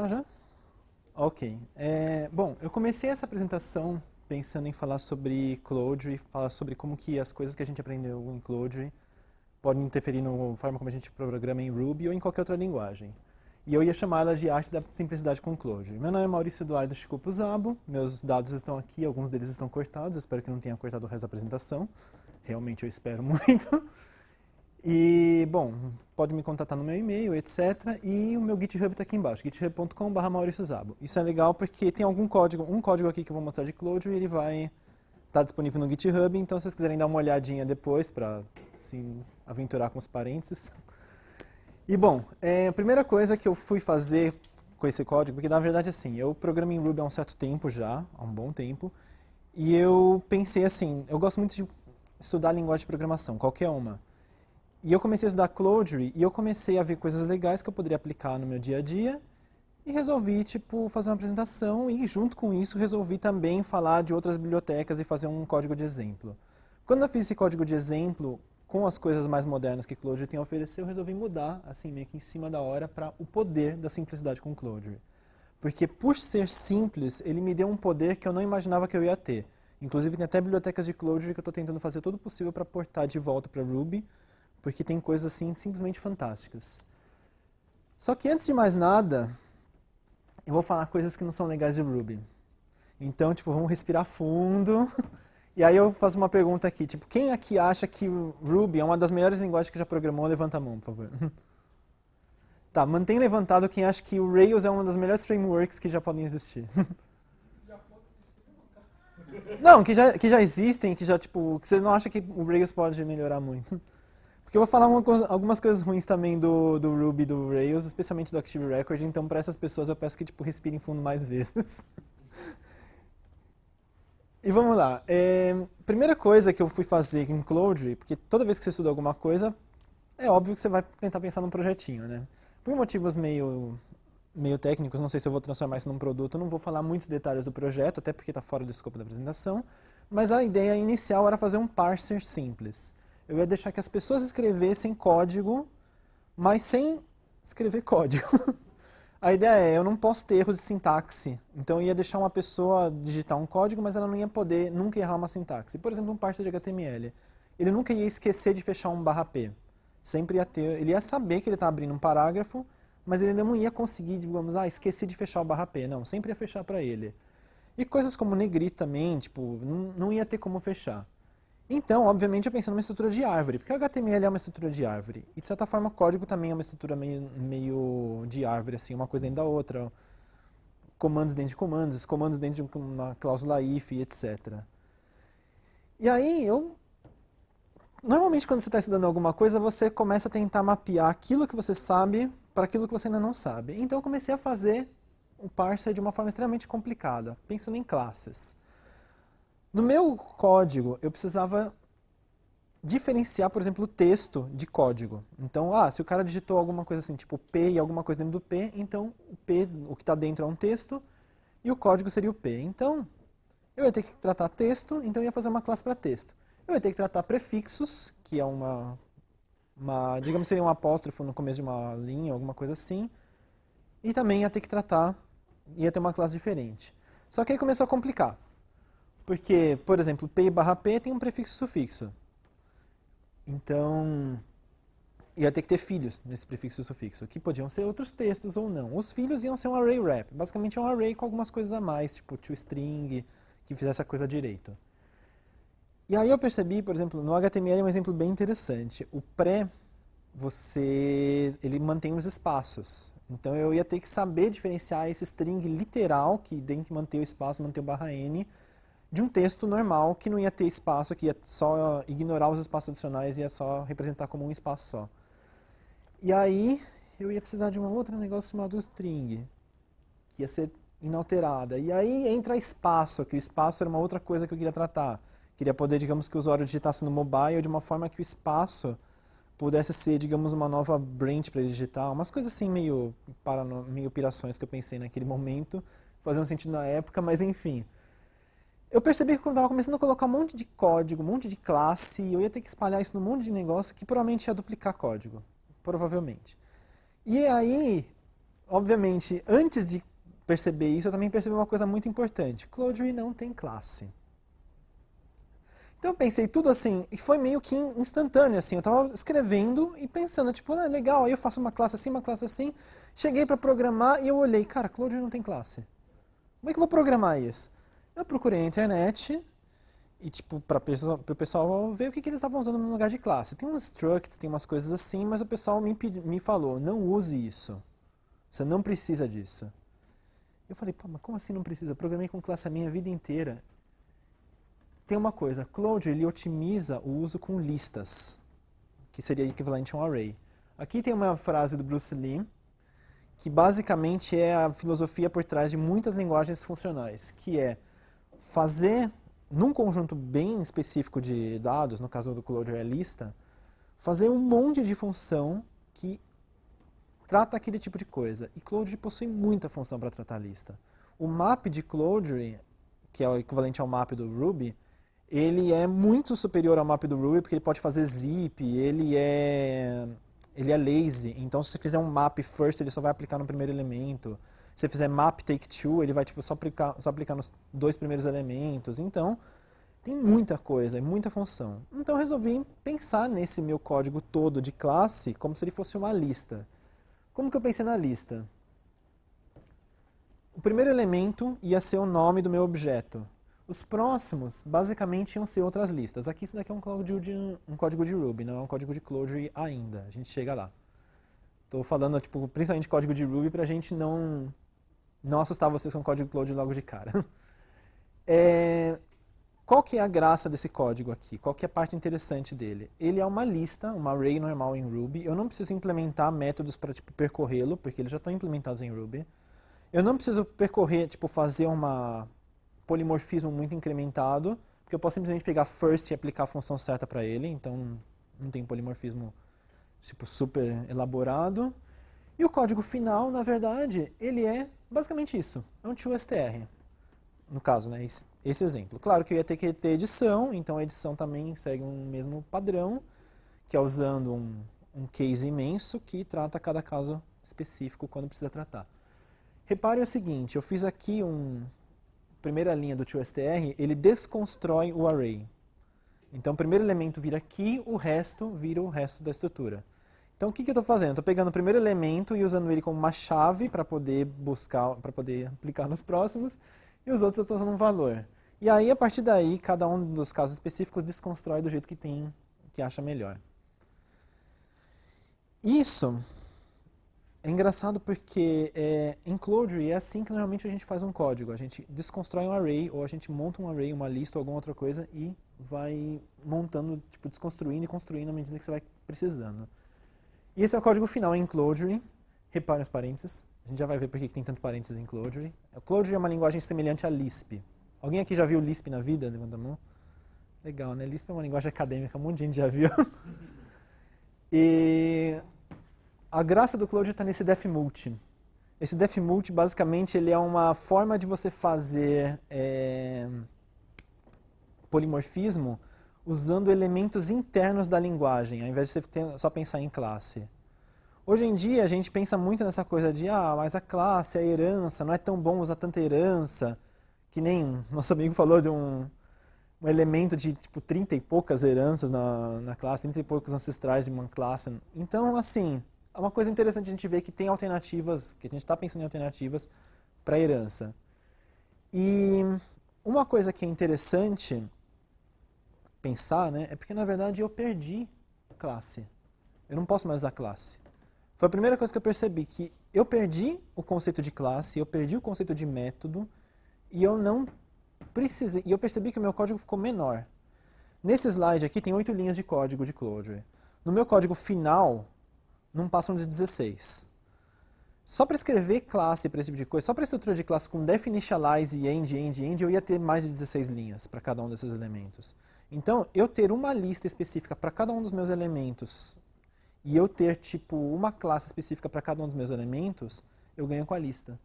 começar já? Ok. É, bom, eu comecei essa apresentação pensando em falar sobre Clojure, falar sobre como que as coisas que a gente aprendeu em Clojure podem interferir na forma como a gente programa em Ruby ou em qualquer outra linguagem. E eu ia chamá-la de arte da simplicidade com Clojure. Meu nome é Maurício Eduardo Chico Puzabo, meus dados estão aqui, alguns deles estão cortados, espero que não tenha cortado o resto da apresentação. Realmente eu espero muito. E, bom, pode me contatar no meu e-mail, etc. E o meu GitHub está aqui embaixo, github.com.br mauriciozabo. Isso é legal porque tem algum código, um código aqui que eu vou mostrar de Clojure e ele vai estar tá disponível no GitHub, então se vocês quiserem dar uma olhadinha depois para se aventurar com os parênteses. E, bom, é, a primeira coisa que eu fui fazer com esse código, porque na verdade assim, eu programo em Ruby há um certo tempo já, há um bom tempo, e eu pensei assim, eu gosto muito de estudar linguagem de programação, qualquer uma. E eu comecei a estudar Clojure e eu comecei a ver coisas legais que eu poderia aplicar no meu dia a dia e resolvi tipo fazer uma apresentação e junto com isso resolvi também falar de outras bibliotecas e fazer um código de exemplo. Quando eu fiz esse código de exemplo com as coisas mais modernas que Clojure tem a oferecer, eu resolvi mudar assim meio que em cima da hora para o poder da simplicidade com Clojure. Porque por ser simples, ele me deu um poder que eu não imaginava que eu ia ter. Inclusive tem até bibliotecas de Clojure que eu estou tentando fazer todo possível para portar de volta para Ruby, porque tem coisas assim simplesmente fantásticas. Só que antes de mais nada, eu vou falar coisas que não são legais de Ruby. Então, tipo, vamos respirar fundo. E aí eu faço uma pergunta aqui, tipo, quem aqui acha que Ruby é uma das melhores linguagens que já programou? Levanta a mão, por favor. Tá, mantém levantado quem acha que o Rails é uma das melhores frameworks que já podem existir. Não, que já, que já existem, que já, tipo, que você não acha que o Rails pode melhorar muito. Porque eu vou falar uma, algumas coisas ruins também do, do Ruby do Rails, especialmente do Active Record, então para essas pessoas eu peço que tipo, respirem fundo mais vezes. E vamos lá. É, primeira coisa que eu fui fazer em Cloud, porque toda vez que você estuda alguma coisa, é óbvio que você vai tentar pensar num projetinho, né? Por motivos meio, meio técnicos, não sei se eu vou transformar isso num produto, não vou falar muitos detalhes do projeto, até porque está fora do escopo da apresentação, mas a ideia inicial era fazer um parser simples eu ia deixar que as pessoas escrevessem código, mas sem escrever código. A ideia é, eu não posso ter erros de sintaxe. Então eu ia deixar uma pessoa digitar um código, mas ela não ia poder nunca errar uma sintaxe. Por exemplo, um parser de HTML. Ele nunca ia esquecer de fechar um barra P. Sempre ia ter, ele ia saber que ele está abrindo um parágrafo, mas ele não ia conseguir, digamos, ah, esqueci de fechar o barra P. Não, sempre ia fechar para ele. E coisas como negrito também, tipo, não, não ia ter como fechar. Então, obviamente, eu pensei numa estrutura de árvore, porque o HTML é uma estrutura de árvore. E, de certa forma, o código também é uma estrutura meio, meio de árvore, assim, uma coisa dentro da outra. Comandos dentro de comandos, comandos dentro de uma cláusula if, etc. E aí, eu... Normalmente, quando você está estudando alguma coisa, você começa a tentar mapear aquilo que você sabe para aquilo que você ainda não sabe. Então, eu comecei a fazer o parser de uma forma extremamente complicada, pensando em classes. No meu código, eu precisava diferenciar, por exemplo, o texto de código. Então, ah, se o cara digitou alguma coisa assim, tipo P e alguma coisa dentro do P, então o P, o que está dentro é um texto e o código seria o P. Então, eu ia ter que tratar texto, então eu ia fazer uma classe para texto. Eu ia ter que tratar prefixos, que é uma, uma, digamos, seria um apóstrofo no começo de uma linha, alguma coisa assim. E também ia ter que tratar, ia ter uma classe diferente. Só que aí começou a complicar. Porque, por exemplo, P barra P tem um prefixo e sufixo. Então, ia ter que ter filhos nesse prefixo e sufixo, que podiam ser outros textos ou não. Os filhos iam ser um array wrap, basicamente um array com algumas coisas a mais, tipo toString, que fizesse a coisa direito. E aí eu percebi, por exemplo, no HTML é um exemplo bem interessante. O pré, você, ele mantém os espaços. Então eu ia ter que saber diferenciar esse string literal, que tem que manter o espaço, manter o barra n, de um texto normal que não ia ter espaço, que ia só ignorar os espaços adicionais e ia só representar como um espaço só. E aí eu ia precisar de um outro negócio chamado string, que ia ser inalterada. E aí entra espaço, que o espaço era uma outra coisa que eu queria tratar. Queria é poder, digamos, que o usuário digitasse no mobile de uma forma que o espaço pudesse ser, digamos, uma nova branch para ele digitar. Umas coisas assim meio, parano... meio pirações que eu pensei naquele momento, fazendo sentido na época, mas enfim eu percebi que quando estava começando a colocar um monte de código, um monte de classe, eu ia ter que espalhar isso num monte de negócio que provavelmente ia duplicar código, provavelmente. E aí, obviamente, antes de perceber isso, eu também percebi uma coisa muito importante. Cloudry não tem classe. Então eu pensei tudo assim, e foi meio que instantâneo, assim. Eu estava escrevendo e pensando, tipo, ah, legal, aí eu faço uma classe assim, uma classe assim. Cheguei para programar e eu olhei, cara, Cloudry não tem classe. Como é que eu vou programar isso? Eu procurei na internet e, tipo, para o pessoal ver o que, que eles estavam usando no lugar de classe. Tem uns structs, tem umas coisas assim, mas o pessoal me, me falou, não use isso. Você não precisa disso. Eu falei, pô, mas como assim não precisa? Eu programei com classe a minha vida inteira. Tem uma coisa, Cloud, ele otimiza o uso com listas, que seria equivalente a um array. Aqui tem uma frase do Bruce Lee, que basicamente é a filosofia por trás de muitas linguagens funcionais, que é fazer, num conjunto bem específico de dados, no caso do Cloud é lista, fazer um monte de função que trata aquele tipo de coisa. E Clojure possui muita função para tratar lista. O map de Clojure, que é o equivalente ao map do Ruby, ele é muito superior ao map do Ruby porque ele pode fazer zip, ele é ele é lazy, então se você fizer um map first, ele só vai aplicar no primeiro elemento você fizer map take two, ele vai tipo, só, aplicar, só aplicar nos dois primeiros elementos. Então, tem muita coisa e é muita função. Então, eu resolvi pensar nesse meu código todo de classe como se ele fosse uma lista. Como que eu pensei na lista? O primeiro elemento ia ser o nome do meu objeto. Os próximos, basicamente, iam ser outras listas. Aqui, isso daqui é um código de, um código de Ruby, não é um código de Clojure ainda. A gente chega lá. Estou falando, tipo, principalmente código de Ruby para a gente não, não assustar vocês com código Cloud logo de cara. É, qual que é a graça desse código aqui? Qual que é a parte interessante dele? Ele é uma lista, uma array normal em Ruby. Eu não preciso implementar métodos para tipo, percorrê-lo, porque eles já estão implementados em Ruby. Eu não preciso percorrer, tipo, fazer um polimorfismo muito incrementado, porque eu posso simplesmente pegar first e aplicar a função certa para ele, então não tem polimorfismo tipo, super elaborado. E o código final, na verdade, ele é basicamente isso. É um toSTR. No caso, né, esse, exemplo. Claro que eu ia ter que ter edição, então a edição também segue um mesmo padrão, que é usando um, um case imenso que trata cada caso específico quando precisa tratar. Repare o seguinte, eu fiz aqui um primeira linha do toSTR, ele desconstrói o array. Então o primeiro elemento vira aqui, o resto vira o resto da estrutura. Então o que, que eu estou fazendo? Estou pegando o primeiro elemento e usando ele como uma chave para poder buscar, para poder aplicar nos próximos, e os outros eu estou usando um valor. E aí, a partir daí, cada um dos casos específicos desconstrói do jeito que tem, que acha melhor. Isso é engraçado porque é, em Clojure é assim que normalmente a gente faz um código. A gente desconstrói um array, ou a gente monta um array, uma lista ou alguma outra coisa, e vai montando, tipo, desconstruindo e construindo à medida que você vai precisando. E esse é o código final em Clojure. Reparem os parênteses. A gente já vai ver por que tem tanto parênteses em Clojure. O é, Clojure é uma linguagem semelhante a Lisp. Alguém aqui já viu Lisp na vida? Levanta a mão. Legal, né? Lisp é uma linguagem acadêmica, um monte de gente já viu. e a graça do Clojure está nesse defmult. Esse defmult, basicamente, ele é uma forma de você fazer é, polimorfismo usando elementos internos da linguagem, ao invés de você só pensar em classe. Hoje em dia a gente pensa muito nessa coisa de ah, mas a classe, a é herança, não é tão bom usar tanta herança, que nem nosso amigo falou de um, um elemento de tipo 30 e poucas heranças na, na classe, 30 e poucos ancestrais de uma classe. Então, assim, é uma coisa interessante a gente ver que tem alternativas, que a gente está pensando em alternativas para herança. E uma coisa que é interessante pensar, né, é porque na verdade eu perdi classe. Eu não posso mais usar classe. Foi a primeira coisa que eu percebi, que eu perdi o conceito de classe, eu perdi o conceito de método, e eu não precisei, e eu percebi que o meu código ficou menor. Nesse slide aqui tem oito linhas de código de Clojure. No meu código final, não passam de 16. Só para escrever classe para esse tipo de coisa, só para estrutura de classe com definitionalize e end, end, end, eu ia ter mais de 16 linhas para cada um desses elementos. Então, eu ter uma lista específica para cada um dos meus elementos e eu ter, tipo, uma classe específica para cada um dos meus elementos, eu ganho com a lista.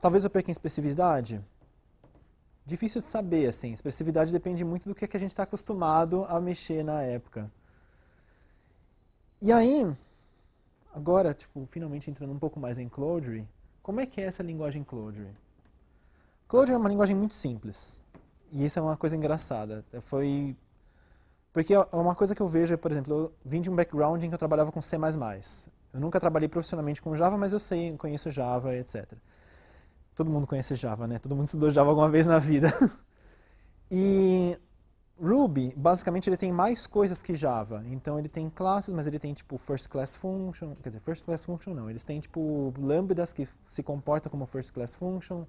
Talvez eu perca em expressividade? Difícil de saber, assim. Expressividade depende muito do que, é que a gente está acostumado a mexer na época. E aí, agora, tipo, finalmente entrando um pouco mais em Cloudry, como é que é essa linguagem Cloudry? Cloudry é uma linguagem muito simples. E isso é uma coisa engraçada. É, foi. Porque é uma coisa que eu vejo, por exemplo, eu vim de um background em que eu trabalhava com C. Eu nunca trabalhei profissionalmente com Java, mas eu sei, conheço Java, etc. Todo mundo conhece Java, né? Todo mundo estudou Java alguma vez na vida. E Ruby, basicamente, ele tem mais coisas que Java. Então, ele tem classes, mas ele tem, tipo, first class function. Quer dizer, first class function não. Eles têm, tipo, lambdas que se comportam como first class function.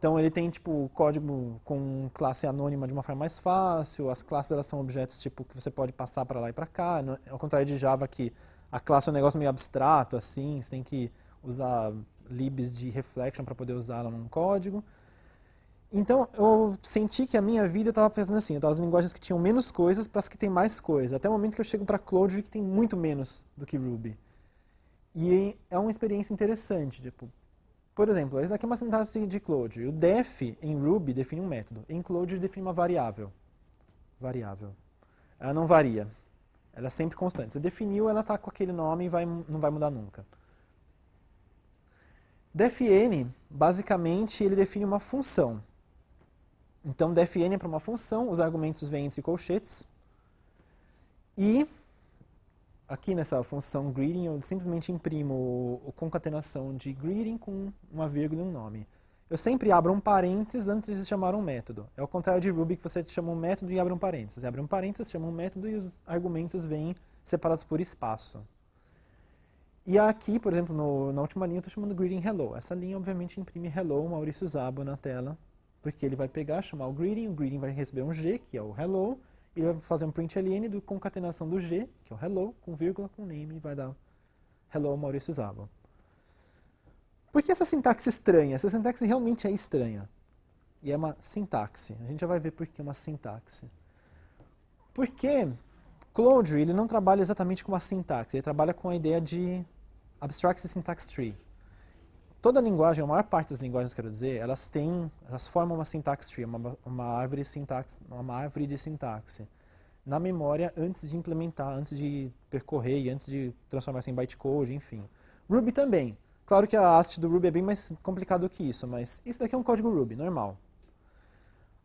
Então ele tem tipo código com classe anônima de uma forma mais fácil, as classes elas são objetos tipo que você pode passar para lá e para cá, ao contrário de Java que a classe é um negócio meio abstrato assim, você tem que usar libs de reflection para poder usá-la num código. Então eu senti que a minha vida eu estava pensando assim, eu tava as linguagens que tinham menos coisas para as que tem mais coisas, até o momento que eu chego para Clojure que tem muito menos do que Ruby. E é uma experiência interessante, tipo, por exemplo, essa daqui é uma sintaxe de include. O def em Ruby define um método. Em Cloud define uma variável. Variável. Ela não varia. Ela é sempre constante. Você definiu, ela está com aquele nome e vai, não vai mudar nunca. Defn, basicamente, ele define uma função. Então, defn é para uma função, os argumentos vêm entre colchetes. E aqui nessa função greeting, eu simplesmente imprimo a concatenação de greeting com uma vírgula e um nome. Eu sempre abro um parênteses antes de chamar um método. É o contrário de Ruby, que você chama um método e abre um parênteses. Abre um parênteses, chama um método e os argumentos vêm separados por espaço. E aqui, por exemplo, no, na última linha eu estou chamando greeting hello. Essa linha, obviamente, imprime hello, Maurício Zabo na tela, porque ele vai pegar, chamar o greeting, o greeting vai receber um G, que é o hello, ele vai fazer um println do concatenação do G, que é o hello, com vírgula, com name, e vai dar hello Maurício Zaba. Por que essa sintaxe estranha? Essa sintaxe realmente é estranha. E é uma sintaxe. A gente já vai ver por que é uma sintaxe. Porque Clojure, ele não trabalha exatamente com uma sintaxe, ele trabalha com a ideia de abstract syntax tree toda linguagem, a maior parte das linguagens, quero dizer, elas têm, elas formam uma sintaxe tree, uma, uma árvore sintaxe, uma árvore de sintaxe na memória antes de implementar, antes de percorrer e antes de transformar em bytecode, enfim. Ruby também. Claro que a haste do Ruby é bem mais complicado que isso, mas isso daqui é um código Ruby, normal.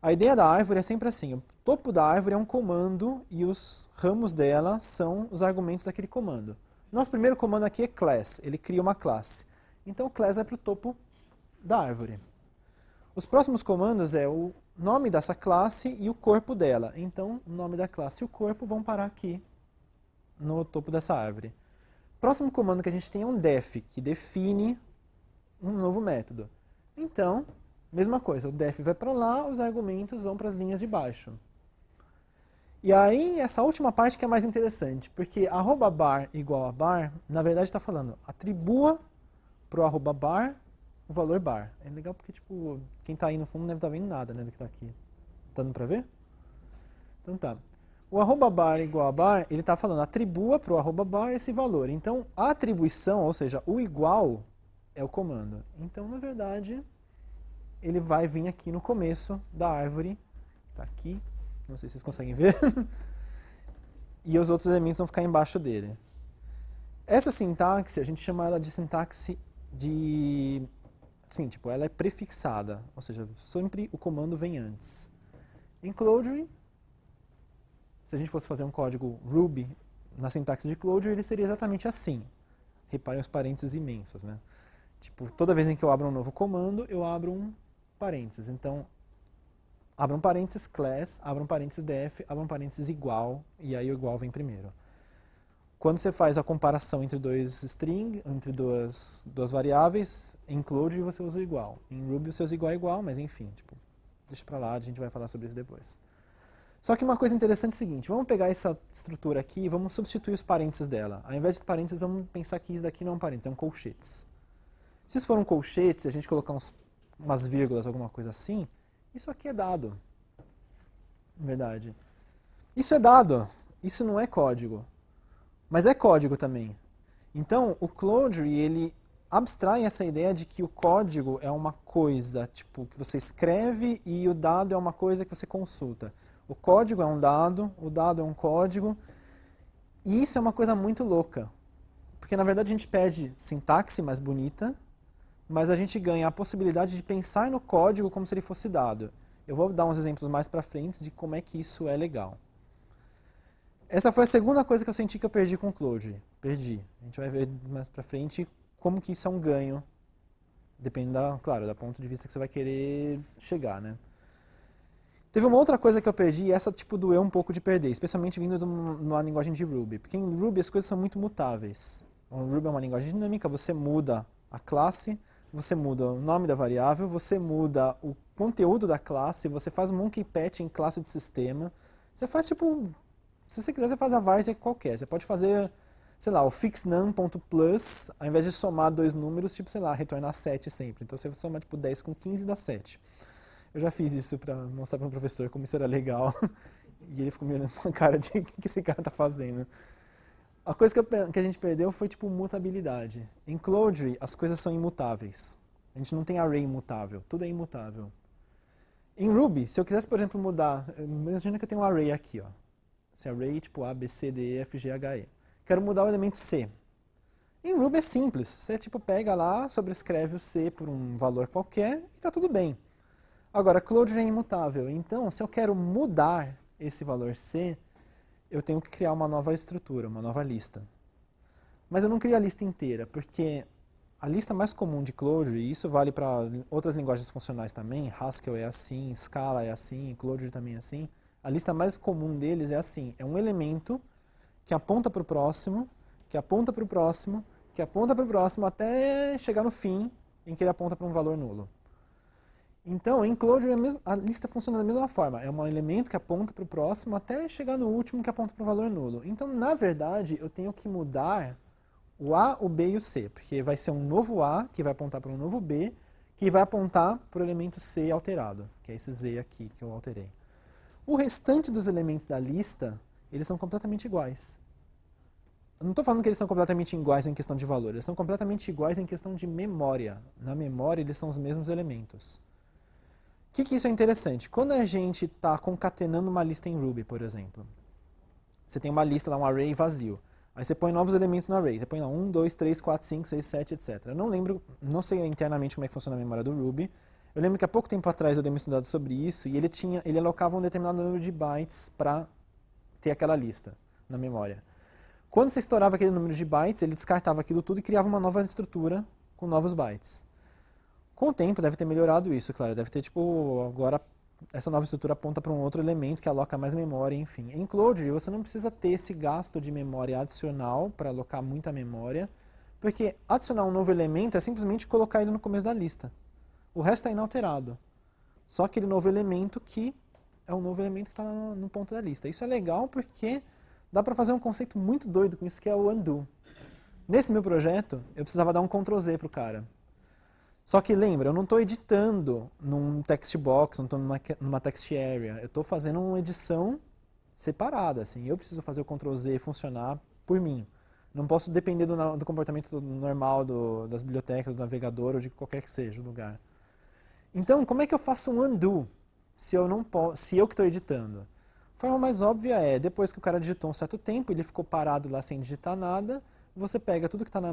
A ideia da árvore é sempre assim, o topo da árvore é um comando e os ramos dela são os argumentos daquele comando. Nosso primeiro comando aqui é class, ele cria uma classe. Então o class vai para o topo da árvore. Os próximos comandos é o nome dessa classe e o corpo dela. Então, o nome da classe e o corpo vão parar aqui, no topo dessa árvore. Próximo comando que a gente tem é um def, que define um novo método. Então, mesma coisa, o def vai para lá, os argumentos vão para as linhas de baixo. E aí, essa última parte que é mais interessante, porque arroba bar igual a bar, na verdade está falando, atribua pro arroba bar, o valor bar. É legal porque, tipo, quem está aí no fundo não deve estar tá vendo nada, né, do que está aqui. Tá dando para ver? Então tá. O arroba bar igual a bar, ele está falando, atribua pro arroba bar esse valor. Então, a atribuição, ou seja, o igual, é o comando. Então, na verdade, ele vai vir aqui no começo da árvore, está aqui, não sei se vocês conseguem ver, e os outros elementos vão ficar embaixo dele. Essa sintaxe, a gente chama ela de sintaxe de. Sim, tipo, ela é prefixada, ou seja, sempre o comando vem antes. Em Clojure, se a gente fosse fazer um código Ruby na sintaxe de Clojure, ele seria exatamente assim. Reparem os parênteses imensos, né? Tipo, toda vez em que eu abro um novo comando, eu abro um parênteses. Então, abro um parênteses class, abro um parênteses def, abro um parênteses igual, e aí o igual vem primeiro. Quando você faz a comparação entre dois string, entre duas, duas variáveis, em Clojure você usa o igual. Em Ruby você usa igual é igual, mas enfim, tipo, deixa pra lá, a gente vai falar sobre isso depois. Só que uma coisa interessante é o seguinte, vamos pegar essa estrutura aqui e vamos substituir os parênteses dela. Ao invés de parênteses, vamos pensar que isso daqui não é um parênteses, é um colchetes. Se isso for um colchete, se a gente colocar uns, umas vírgulas, alguma coisa assim, isso aqui é dado. Verdade. Isso é dado. Isso não é código. Mas é código também. Então, o Clojure, ele abstrai essa ideia de que o código é uma coisa, tipo, que você escreve e o dado é uma coisa que você consulta. O código é um dado, o dado é um código, e isso é uma coisa muito louca. Porque, na verdade, a gente perde sintaxe mais bonita, mas a gente ganha a possibilidade de pensar no código como se ele fosse dado. Eu vou dar uns exemplos mais para frente de como é que isso é legal. Essa foi a segunda coisa que eu senti que eu perdi com o Cloud. Perdi. A gente vai ver mais pra frente como que isso é um ganho. Depende, da, claro, do ponto de vista que você vai querer chegar, né? Teve uma outra coisa que eu perdi e essa, tipo, doeu um pouco de perder. Especialmente vindo de uma linguagem de Ruby. Porque em Ruby as coisas são muito mutáveis. O então, Ruby é uma linguagem dinâmica, você muda a classe, você muda o nome da variável, você muda o conteúdo da classe, você faz monkey patch em classe de sistema. Você faz, tipo, se você quiser, você faz a várzea qualquer. Você pode fazer, sei lá, o fixnum.plus, ao invés de somar dois números, tipo, sei lá, retornar 7 sempre. Então você soma tipo 10 com 15 dá 7. Eu já fiz isso para mostrar para um professor como isso era legal. e ele ficou me olhando com uma cara de o que esse cara tá fazendo. A coisa que, eu, que a gente perdeu foi tipo mutabilidade. Em Clojure, as coisas são imutáveis. A gente não tem array imutável, tudo é imutável. Em Ruby, se eu quisesse, por exemplo, mudar, imagina que eu tenho um array aqui, ó. Se é array tipo A, B, C, D, E, F, G, H, E. Quero mudar o elemento C. Em Ruby é simples. Você tipo pega lá, sobrescreve o C por um valor qualquer e tá tudo bem. Agora, Clojure é imutável. Então, se eu quero mudar esse valor C, eu tenho que criar uma nova estrutura, uma nova lista. Mas eu não crio a lista inteira, porque a lista mais comum de Clojure, e isso vale para outras linguagens funcionais também, Haskell é assim, Scala é assim, Clojure também é assim, a lista mais comum deles é assim: é um elemento que aponta para o próximo, que aponta para o próximo, que aponta para o próximo, até chegar no fim em que ele aponta para um valor nulo. Então, em Clojure, é a, a, lista funciona da mesma forma. É um elemento que aponta para o próximo até chegar no último que aponta para um valor nulo. Então, na verdade, eu tenho que mudar o A, o B e o C, porque vai ser um novo A que vai apontar para um novo B, que vai apontar para o elemento C alterado, que é esse Z aqui que eu alterei. O restante dos elementos da lista, eles são completamente iguais. Eu não estou falando que eles são completamente iguais em questão de valor, eles são completamente iguais em questão de memória. Na memória, eles são os mesmos elementos. O que, que isso é interessante? Quando a gente está concatenando uma lista em Ruby, por exemplo, você tem uma lista lá, um array vazio. Aí você põe novos elementos no array. Você põe lá 1, 2, 3, 4, 5, 6, 7, etc. Eu não lembro, não sei internamente como é que funciona a memória do Ruby, eu lembro que há pouco tempo atrás eu dei uma estudada sobre isso e ele tinha, ele alocava um determinado número de bytes para ter aquela lista na memória. Quando você estourava aquele número de bytes, ele descartava aquilo tudo e criava uma nova estrutura com novos bytes. Com o tempo deve ter melhorado isso, claro, deve ter tipo agora essa nova estrutura aponta para um outro elemento que aloca mais memória, enfim. Em Cloud, você não precisa ter esse gasto de memória adicional para alocar muita memória, porque adicionar um novo elemento é simplesmente colocar ele no começo da lista. O resto é inalterado. Só aquele novo elemento que é um novo elemento que está no, ponto da lista. Isso é legal porque dá para fazer um conceito muito doido com isso, que é o undo. Nesse meu projeto, eu precisava dar um Ctrl Z para o cara. Só que lembra, eu não estou editando num text box, não estou numa, numa text area. Eu estou fazendo uma edição separada. Assim. Eu preciso fazer o Ctrl Z funcionar por mim. Não posso depender do, do comportamento normal do, das bibliotecas, do navegador ou de qualquer que seja o lugar. Então, como é que eu faço um undo se eu não posso, se eu que estou editando? A forma mais óbvia é, depois que o cara digitou um certo tempo, ele ficou parado lá sem digitar nada, você pega tudo que está na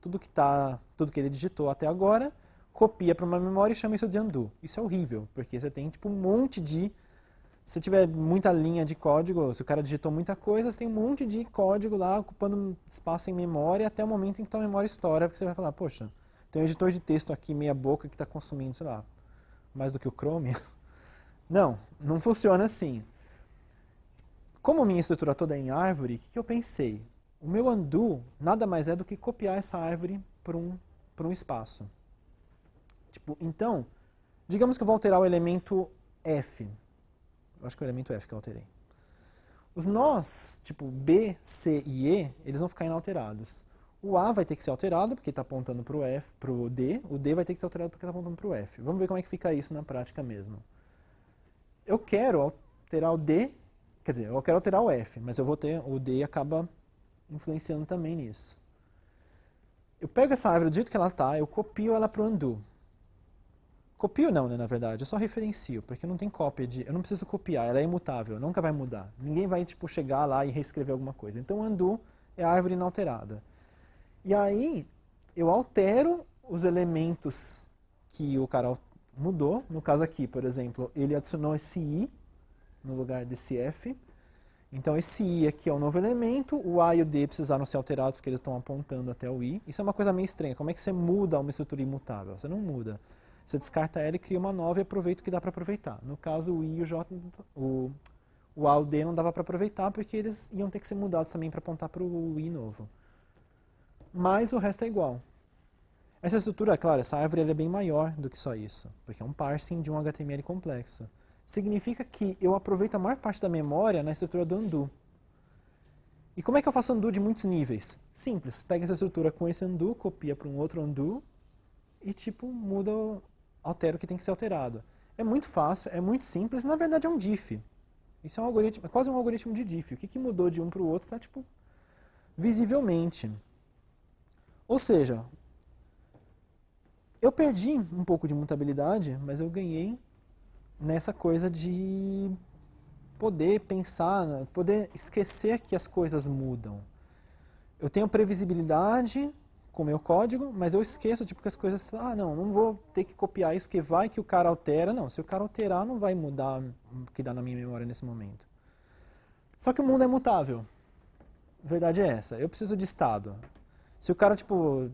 tudo que tá, tudo que ele digitou até agora, copia para uma memória e chama isso de undo. Isso é horrível, porque você tem tipo um monte de se tiver muita linha de código, se o cara digitou muita coisa, você tem um monte de código lá ocupando espaço em memória até o momento em que a memória estoura, porque você vai falar, poxa, tem um editor de texto aqui, meia boca, que está consumindo, sei lá, mais do que o Chrome. Não, não funciona assim. Como a minha estrutura toda é em árvore, o que, que eu pensei? O meu undo nada mais é do que copiar essa árvore para um, um espaço. Tipo, então, digamos que eu vou alterar o elemento F. Eu acho que é o elemento F que eu alterei. Os nós, tipo B, C e E, eles vão ficar inalterados. O A vai ter que ser alterado, porque está apontando para o F, para o D. O D vai ter que ser alterado porque está apontando para o F. Vamos ver como é que fica isso na prática mesmo. Eu quero alterar o D, quer dizer, eu quero alterar o F, mas eu vou ter, o D acaba influenciando também nisso. Eu pego essa árvore do jeito que ela está, eu copio ela para o undo. Copio não, né, na verdade, eu só referencio, porque não tem cópia de, eu não preciso copiar, ela é imutável, nunca vai mudar. Ninguém vai, tipo, chegar lá e reescrever alguma coisa. Então, undo é a árvore inalterada. E aí eu altero os elementos que o cara mudou. No caso aqui, por exemplo, ele adicionou esse i no lugar desse f. Então esse i aqui é um novo elemento, o a e o d precisaram ser alterados porque eles estão apontando até o i. Isso é uma coisa meio estranha. Como é que você muda uma estrutura imutável? Você não muda. Você descarta ela e cria uma nova e aproveita o que dá para aproveitar. No caso, o i e o j, o, o a e o d não dava para aproveitar porque eles iam ter que ser mudados também para apontar para o i novo mas o resto é igual. Essa estrutura, claro, essa árvore é bem maior do que só isso, porque é um parsing de um HTML complexo. Significa que eu aproveito a maior parte da memória na estrutura do undo. E como é que eu faço undo de muitos níveis? Simples, pega essa estrutura com esse undo, copia para um outro undo e tipo muda, altera o que tem que ser alterado. É muito fácil, é muito simples, na verdade é um diff. Isso é um algoritmo, é quase um algoritmo de diff. O que, que mudou de um para o outro está tipo visivelmente. Ou seja, eu perdi um pouco de mutabilidade, mas eu ganhei nessa coisa de poder pensar, né, poder esquecer que as coisas mudam. Eu tenho previsibilidade com o meu código, mas eu esqueço tipo, que as coisas. Ah, não, não vou ter que copiar isso, porque vai que o cara altera. Não, se o cara alterar, não vai mudar o que dá na minha memória nesse momento. Só que o mundo é mutável. A verdade é essa. Eu preciso de estado. Se o cara, tipo,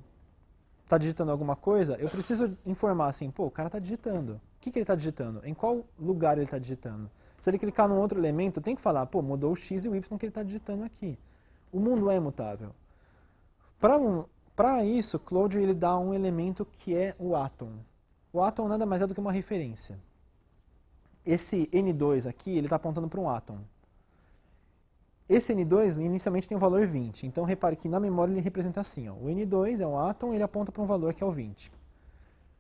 tá digitando alguma coisa, eu preciso informar assim, pô, o cara tá digitando. O que, que ele tá digitando? Em qual lugar ele tá digitando? Se ele clicar num outro elemento, tem que falar, pô, mudou o X e o Y que ele tá digitando aqui. O mundo é mutável. Para um, o isso, Claude ele dá um elemento que é o átomo. O átomo nada mais é do que uma referência. Esse N2 aqui, ele está apontando para um átomo. Esse N2 inicialmente tem o valor 20, então repare que na memória ele representa assim, ó, o N2 é um átomo ele aponta para um valor que é o 20.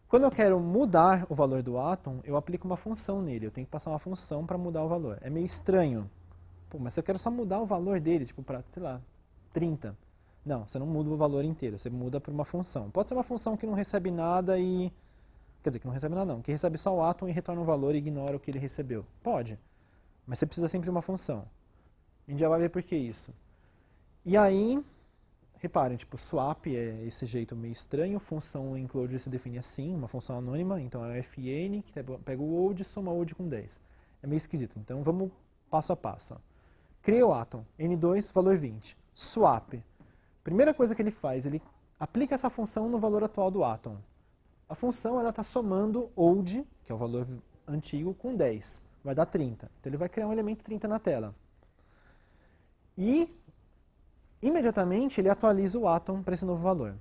Quando eu quero mudar o valor do átomo, eu aplico uma função nele, eu tenho que passar uma função para mudar o valor. É meio estranho. Pô, mas eu quero só mudar o valor dele, tipo para, sei lá, 30. Não, você não muda o valor inteiro, você muda para uma função. Pode ser uma função que não recebe nada e... Quer dizer, que não recebe nada não, que recebe só o átomo e retorna o um valor e ignora o que ele recebeu. Pode, mas você precisa sempre de uma função. A gente já vai ver por que isso. E aí, reparem, tipo, swap é esse jeito meio estranho, função include se define assim, uma função anônima, então é o fn, que pega o old e soma old com 10. É meio esquisito, então vamos passo a passo. Ó. Cria o atom, n2, valor 20. Swap. Primeira coisa que ele faz, ele aplica essa função no valor atual do atom A função está somando old, que é o valor antigo, com 10. Vai dar 30. Então ele vai criar um elemento 30 na tela. E imediatamente ele atualiza o átomo para esse novo valor.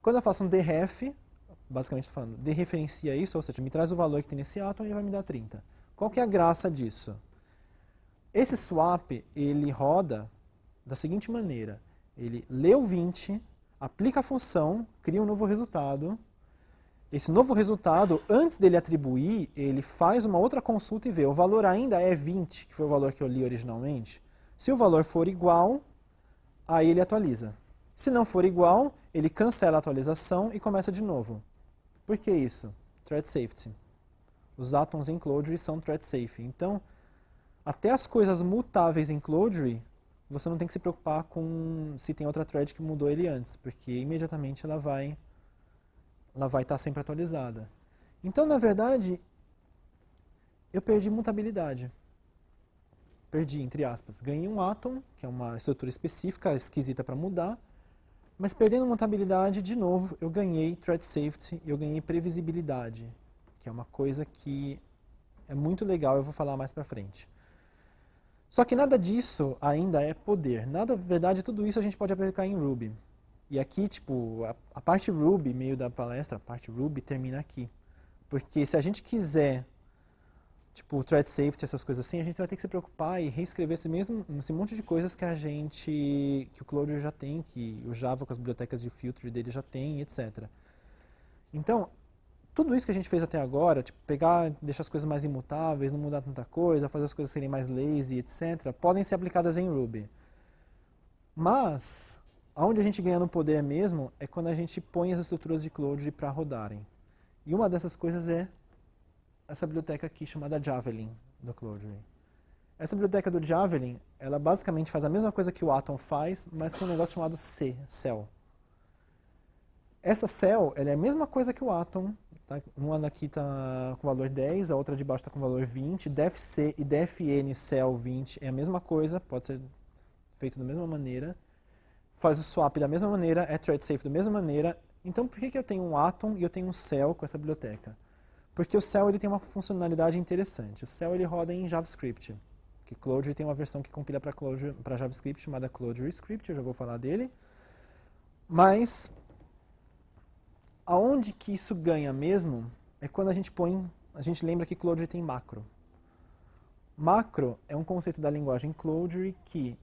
Quando eu faço um deref, basicamente estou falando, dereferencia isso, ou seja, me traz o valor que tem nesse átomo e ele vai me dar 30. Qual que é a graça disso? Esse swap, ele roda da seguinte maneira. Ele lê o 20, aplica a função, cria um novo resultado. Esse novo resultado, antes dele atribuir, ele faz uma outra consulta e vê. O valor ainda é 20, que foi o valor que eu li originalmente. Se o valor for igual, aí ele atualiza. Se não for igual, ele cancela a atualização e começa de novo. Por que isso? Thread safety. Os atoms em Clojure são thread safe. Então, até as coisas mutáveis em Clojure, você não tem que se preocupar com se tem outra thread que mudou ele antes, porque imediatamente ela vai ela vai estar tá sempre atualizada. Então, na verdade, eu perdi mutabilidade. Perdi, entre aspas. Ganhei um átomo, que é uma estrutura específica, esquisita para mudar. Mas perdendo montabilidade, de novo, eu ganhei thread safety e eu ganhei previsibilidade, que é uma coisa que é muito legal, eu vou falar mais para frente. Só que nada disso ainda é poder. Nada, na verdade, tudo isso a gente pode aplicar em Ruby. E aqui, tipo, a, a parte Ruby, meio da palestra, a parte Ruby termina aqui. Porque se a gente quiser tipo thread safety, essas coisas assim, a gente vai ter que se preocupar e reescrever esse mesmo esse monte de coisas que a gente que o Clojure já tem, que o Java com as bibliotecas de filtro dele já tem, etc. Então, tudo isso que a gente fez até agora, tipo pegar, deixar as coisas mais imutáveis, não mudar tanta coisa, fazer as coisas serem mais lazy, etc, podem ser aplicadas em Ruby. Mas aonde a gente ganha no poder mesmo é quando a gente põe as estruturas de Clojure para rodarem. E uma dessas coisas é essa biblioteca aqui chamada Javelin, do Clojure. Essa biblioteca do Javelin, ela basicamente faz a mesma coisa que o Atom faz, mas com um negócio chamado C, Cell. Essa Cell, ela é a mesma coisa que o Atom, tá? uma daqui está com valor 10, a outra de baixo está com valor 20, DFC e DFN Cell 20 é a mesma coisa, pode ser feito da mesma maneira, faz o swap da mesma maneira, é thread safe da mesma maneira, então por que, que eu tenho um Atom e eu tenho um Cell com essa biblioteca? Porque o Cell ele tem uma funcionalidade interessante. O Cell ele roda em JavaScript. Que Clojure tem uma versão que compila para JavaScript chamada Clojure Script, eu já vou falar dele. Mas aonde que isso ganha mesmo é quando a gente põe, a gente lembra que Clojure tem macro. Macro é um conceito da linguagem Clojure que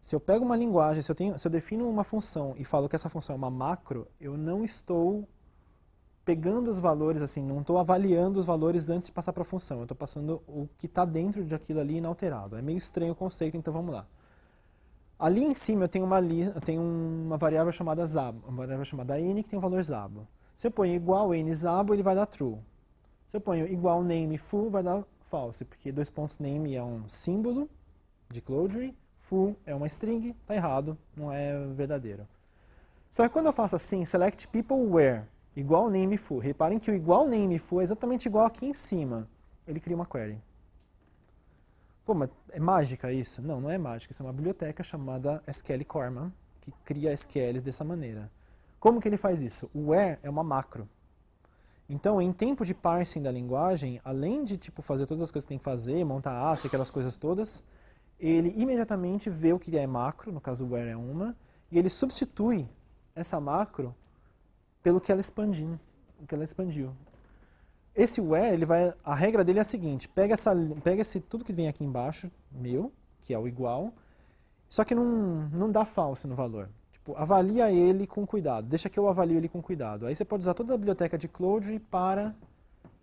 se eu pego uma linguagem, se eu, tenho, se eu defino uma função e falo que essa função é uma macro, eu não estou pegando os valores, assim, não estou avaliando os valores antes de passar para a função, eu estou passando o que está dentro de aquilo ali inalterado. É meio estranho o conceito, então vamos lá. Ali em cima eu tenho uma, eu tenho uma variável chamada zabo, uma variável chamada n que tem o um valor zabo. Se eu ponho igual n zabo, ele vai dar true. Se eu ponho igual name full, vai dar false, porque dois pontos name é um símbolo de closure, full é uma string, tá errado, não é verdadeiro. Só que quando eu faço assim, select people where, igual name foo. Reparem que o igual name foo é exatamente igual aqui em cima. Ele cria uma query. Pô, mas é mágica isso? Não, não é mágica. Isso é uma biblioteca chamada SQL Corman, que cria SQLs dessa maneira. Como que ele faz isso? O where é uma macro. Então, em tempo de parsing da linguagem, além de tipo, fazer todas as coisas que tem que fazer, montar aço, aquelas coisas todas, ele imediatamente vê o que é macro, no caso o where é uma, e ele substitui essa macro pelo que ela expandiu, que ela expandiu. Esse where, ele vai, a regra dele é a seguinte, pega, essa, pega esse, tudo que vem aqui embaixo, meu, que é o igual, só que não, não dá falso no valor. Tipo, avalia ele com cuidado, deixa que eu avalio ele com cuidado. Aí você pode usar toda a biblioteca de Cloud para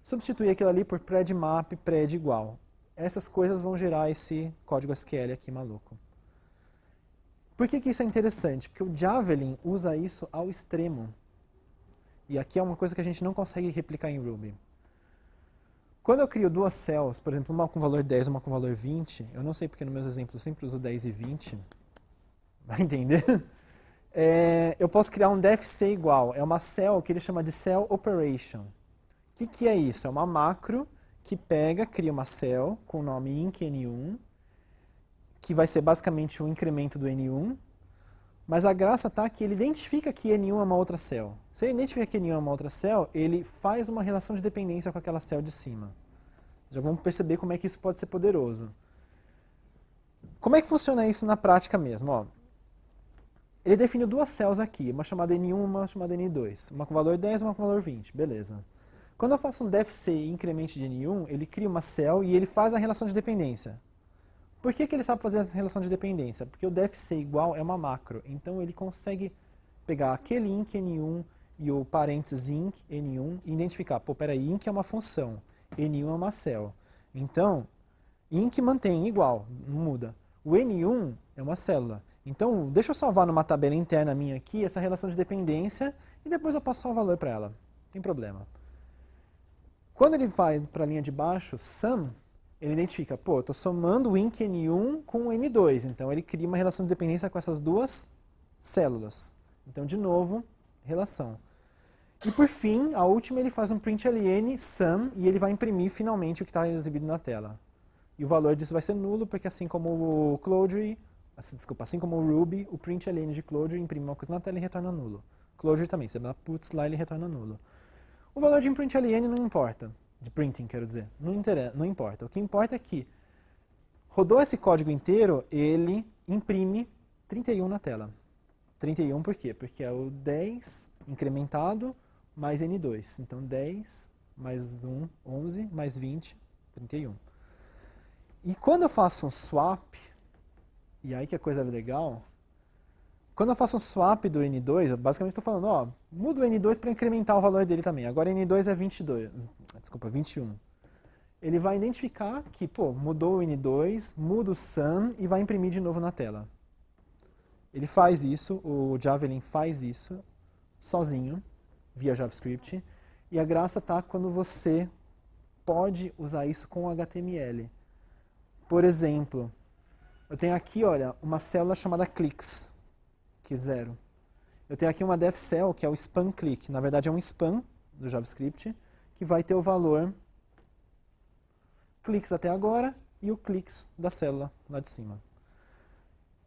substituir aquilo ali por predmap, pred igual. Essas coisas vão gerar esse código SQL aqui maluco. Por que, que isso é interessante? Porque o Javelin usa isso ao extremo. E aqui é uma coisa que a gente não consegue replicar em Ruby. Quando eu crio duas células, por exemplo, uma com valor 10 e uma com valor 20, eu não sei porque no meus exemplos eu sempre uso 10 e 20, vai entender? É, eu posso criar um defc igual, é uma cell que ele chama de cell operation. O que, que é isso? É uma macro que pega, cria uma cell com o nome inkn 1 que vai ser basicamente o um incremento do n1, mas a graça está que ele identifica que N1 é uma outra célula. Se ele identifica que N1 é uma outra célula, ele faz uma relação de dependência com aquela célula de cima. Já vamos perceber como é que isso pode ser poderoso. Como é que funciona isso na prática mesmo? Ó, ele definiu duas células aqui, uma chamada N1 e uma chamada N2. Uma com valor 10 e uma com valor 20, beleza. Quando eu faço um DFC e incremento de N1, ele cria uma célula e ele faz a relação de dependência. Por que, que ele sabe fazer essa relação de dependência? Porque o def ser igual é uma macro, então ele consegue pegar aquele inc n1 e o parênteses inc n1 e identificar, pô, peraí, inc é uma função, n1 é uma cell. Então, inc mantém igual, não muda. O n1 é uma célula. Então, deixa eu salvar numa tabela interna minha aqui essa relação de dependência e depois eu passo o valor para ela. Não tem problema. Quando ele vai para a linha de baixo, sum ele identifica, pô, estou somando o n 1 com o N2, então ele cria uma relação de dependência com essas duas células. Então, de novo, relação. E por fim, a última, ele faz um println sum e ele vai imprimir finalmente o que está exibido na tela. E o valor disso vai ser nulo, porque assim como o Clojure, assim, desculpa, assim como o Ruby, o println de Clojure imprime uma coisa na tela e retorna nulo. Clojure também, você dá puts lá ele retorna nulo. O valor de println não importa de printing, quero dizer. Não, interessa, não importa. O que importa é que rodou esse código inteiro, ele imprime 31 na tela. 31 por quê? Porque é o 10 incrementado mais N2. Então 10 mais 1, 11, mais 20, 31. E quando eu faço um swap, e aí que a coisa é legal, quando eu faço um swap do N2, eu basicamente estou falando, ó, muda o N2 para incrementar o valor dele também. Agora N2 é 22, desculpa, 21. Ele vai identificar que, pô, mudou o N2, muda o sum e vai imprimir de novo na tela. Ele faz isso, o Javelin faz isso sozinho, via JavaScript. E a graça está quando você pode usar isso com HTML. Por exemplo, eu tenho aqui, olha, uma célula chamada clicks que zero. Eu tenho aqui uma def cell, que é o span click. Na verdade, é um span do JavaScript, que vai ter o valor cliques até agora e o cliques da célula lá de cima.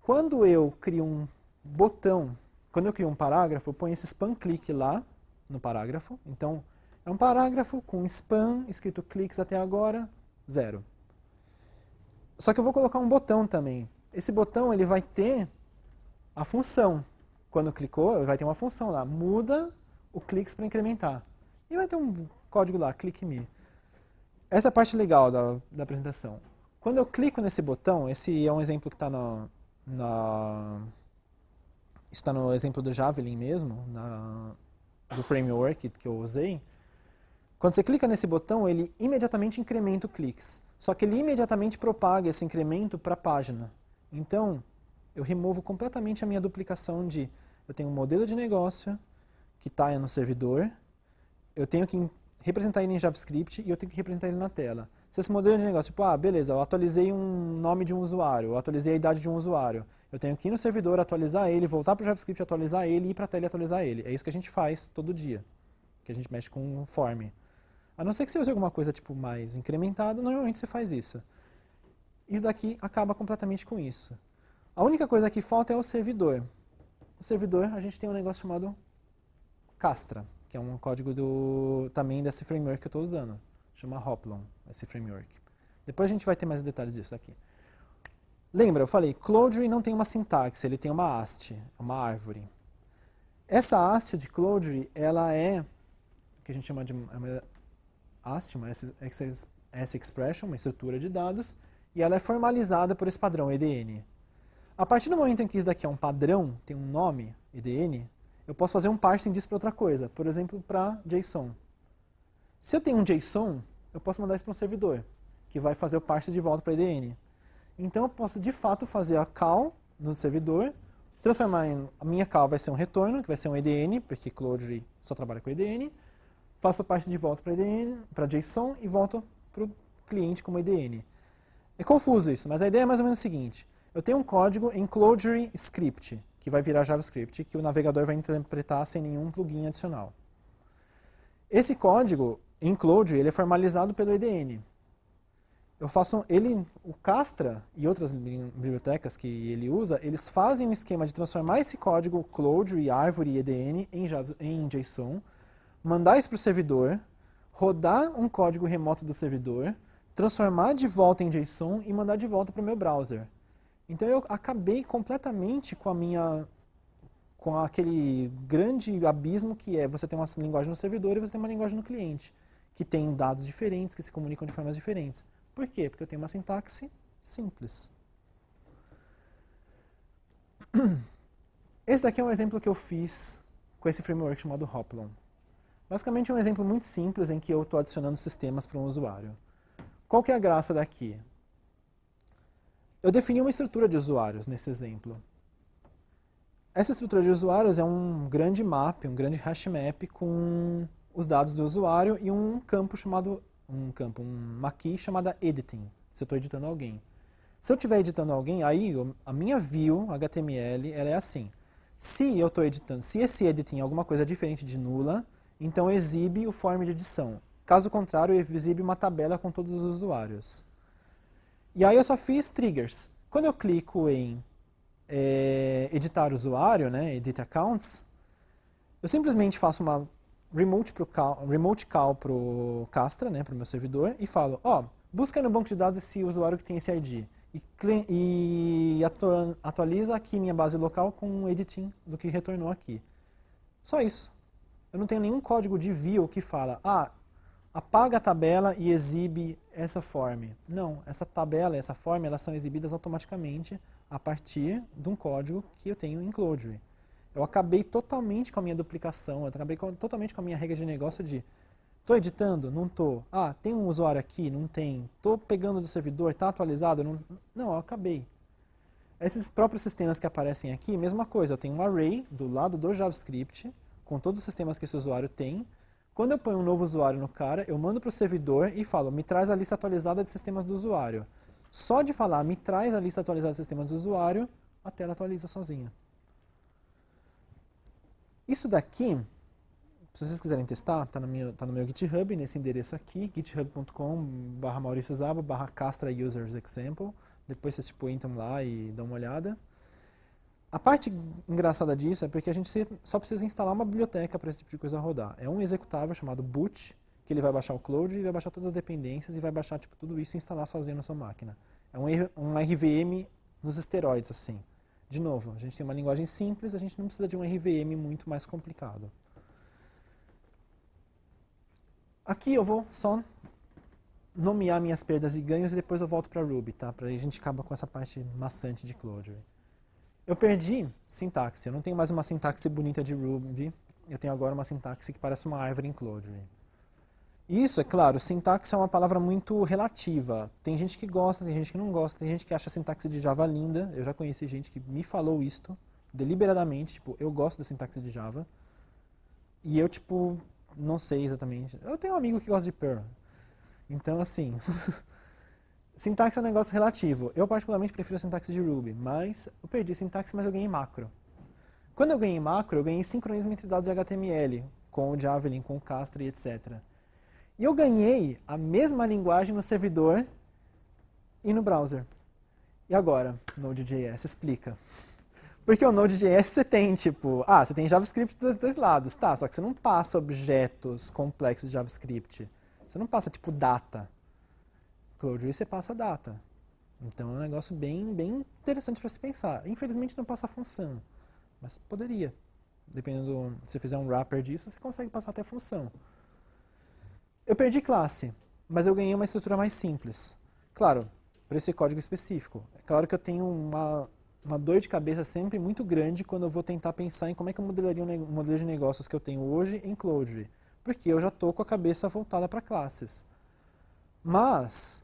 Quando eu crio um botão, quando eu crio um parágrafo, eu ponho esse span click lá no parágrafo. Então, é um parágrafo com span, escrito cliques até agora, zero. Só que eu vou colocar um botão também. Esse botão ele vai ter a função. Quando clicou, vai ter uma função lá, muda o cliques para incrementar. E vai ter um código lá, clique me. Essa é a parte legal da, da apresentação. Quando eu clico nesse botão, esse é um exemplo que está na, na está no exemplo do Javelin mesmo, na, do framework que eu usei. Quando você clica nesse botão, ele imediatamente incrementa o cliques. Só que ele imediatamente propaga esse incremento para a página. Então, eu removo completamente a minha duplicação de eu tenho um modelo de negócio que está no servidor, eu tenho que representar ele em JavaScript e eu tenho que representar ele na tela. Se esse modelo de negócio, tipo, ah, beleza, eu atualizei um nome de um usuário, eu atualizei a idade de um usuário, eu tenho que ir no servidor, atualizar ele, voltar para o JavaScript, atualizar ele, ir para a tela e atualizar ele. É isso que a gente faz todo dia, que a gente mexe com um form. A não ser que você use alguma coisa tipo mais incrementada, normalmente você faz isso. Isso daqui acaba completamente com isso. A única coisa que falta é o servidor. O servidor, a gente tem um negócio chamado Castra, que é um código do, também desse framework que eu estou usando. Chama Hoplon, esse framework. Depois a gente vai ter mais detalhes disso aqui. Lembra, eu falei, Clojure não tem uma sintaxe, ele tem uma haste, uma árvore. Essa haste de Clojure, ela é, o que a gente chama de é uma haste, uma S-expression, uma estrutura de dados, e ela é formalizada por esse padrão EDN, a partir do momento em que isso daqui é um padrão, tem um nome, EDN, eu posso fazer um parsing disso para outra coisa, por exemplo, para JSON. Se eu tenho um JSON, eu posso mandar isso para um servidor, que vai fazer o parse de volta para EDN. Então eu posso de fato fazer a call no servidor, transformar em, a minha call vai ser um retorno, que vai ser um EDN, porque Cloudry só trabalha com EDN, faço o parse de volta para EDN, para JSON e volto para o cliente como EDN. É confuso isso, mas a ideia é mais ou menos o seguinte. Eu tenho um código em Clojure Script, que vai virar JavaScript, que o navegador vai interpretar sem nenhum plugin adicional. Esse código em Clojure, ele é formalizado pelo EDN. Eu faço ele, o Castra e outras bibliotecas que ele usa, eles fazem um esquema de transformar esse código Clojure, Árvore e EDN em, Java, em JSON, mandar isso para o servidor, rodar um código remoto do servidor, transformar de volta em JSON e mandar de volta para o meu browser. Então eu acabei completamente com a minha com aquele grande abismo que é você tem uma linguagem no servidor e você tem uma linguagem no cliente, que tem dados diferentes, que se comunicam de formas diferentes. Por quê? Porque eu tenho uma sintaxe simples. Esse daqui é um exemplo que eu fiz com esse framework chamado Hoplon. Basicamente é um exemplo muito simples em que eu estou adicionando sistemas para um usuário. Qual que é a graça daqui? Eu defini uma estrutura de usuários nesse exemplo. Essa estrutura de usuários é um grande map, um grande hash map com os dados do usuário e um campo chamado, um campo, uma key chamada editing, se eu estou editando alguém. Se eu estiver editando alguém, aí a minha view HTML ela é assim. Se eu estou editando, se esse editing é alguma coisa diferente de nula, então exibe o form de edição. Caso contrário, exibe uma tabela com todos os usuários. E aí eu só fiz triggers. Quando eu clico em é, editar usuário, né, edit accounts, eu simplesmente faço uma remote, pro call, remote call pro Castra, né, pro meu servidor, e falo, ó, oh, busca no banco de dados esse usuário que tem esse ID. E, e atualiza aqui minha base local com o editing do que retornou aqui. Só isso. Eu não tenho nenhum código de view que fala, ah, apaga a tabela e exibe essa form. Não, essa tabela e essa form elas são exibidas automaticamente a partir de um código que eu tenho em Cloudry. Eu acabei totalmente com a minha duplicação, eu acabei com, totalmente com a minha regra de negócio de estou editando, não estou, ah, tem um usuário aqui, não tem, estou pegando do servidor, está atualizado, não, não, eu acabei. Esses próprios sistemas que aparecem aqui, mesma coisa, eu tenho um array do lado do JavaScript, com todos os sistemas que esse usuário tem, quando eu ponho um novo usuário no cara, eu mando para o servidor e falo, me traz a lista atualizada de sistemas do usuário. Só de falar, me traz a lista atualizada de sistemas do usuário, a tela atualiza sozinha. Isso daqui, se vocês quiserem testar, está no, tá no, meu GitHub, nesse endereço aqui, github.com barra mauriciozaba barra castra users example. Depois vocês tipo, entram lá e dão uma olhada. A parte engraçada disso é porque a gente só precisa instalar uma biblioteca para esse tipo de coisa rodar. É um executável chamado boot, que ele vai baixar o cloud e vai baixar todas as dependências e vai baixar tipo, tudo isso e instalar sozinho na sua máquina. É um, RVM nos esteroides, assim. De novo, a gente tem uma linguagem simples, a gente não precisa de um RVM muito mais complicado. Aqui eu vou só nomear minhas perdas e ganhos e depois eu volto para Ruby, tá? Para a gente acaba com essa parte maçante de Clojure. Eu perdi sintaxe, eu não tenho mais uma sintaxe bonita de Ruby, eu tenho agora uma sintaxe que parece uma árvore em Clojure. Isso, é claro, sintaxe é uma palavra muito relativa. Tem gente que gosta, tem gente que não gosta, tem gente que acha a sintaxe de Java linda. Eu já conheci gente que me falou isto, deliberadamente, tipo, eu gosto da sintaxe de Java. E eu, tipo, não sei exatamente. Eu tenho um amigo que gosta de Perl. Então, assim, Sintaxe é um negócio relativo. Eu particularmente prefiro a sintaxe de Ruby, mas eu perdi sintaxe, mas eu ganhei macro. Quando eu ganhei macro, eu ganhei sincronismo entre dados de HTML, com o Javelin, com o Castry, etc. E eu ganhei a mesma linguagem no servidor e no browser. E agora, Node.js, explica. Porque o Node.js você tem, tipo, ah, você tem JavaScript dos dois lados, tá, só que você não passa objetos complexos de JavaScript. Você não passa, tipo, data. Cloud, você passa a data. Então é um negócio bem, bem interessante para se pensar. Infelizmente não passa a função, mas poderia. Dependendo, se você fizer um wrapper disso, você consegue passar até a função. Eu perdi classe, mas eu ganhei uma estrutura mais simples. Claro, para esse código específico. É claro que eu tenho uma, uma dor de cabeça sempre muito grande quando eu vou tentar pensar em como é que eu modelaria um modelo de negócios que eu tenho hoje em Cloudry. Porque eu já estou com a cabeça voltada para classes. Mas,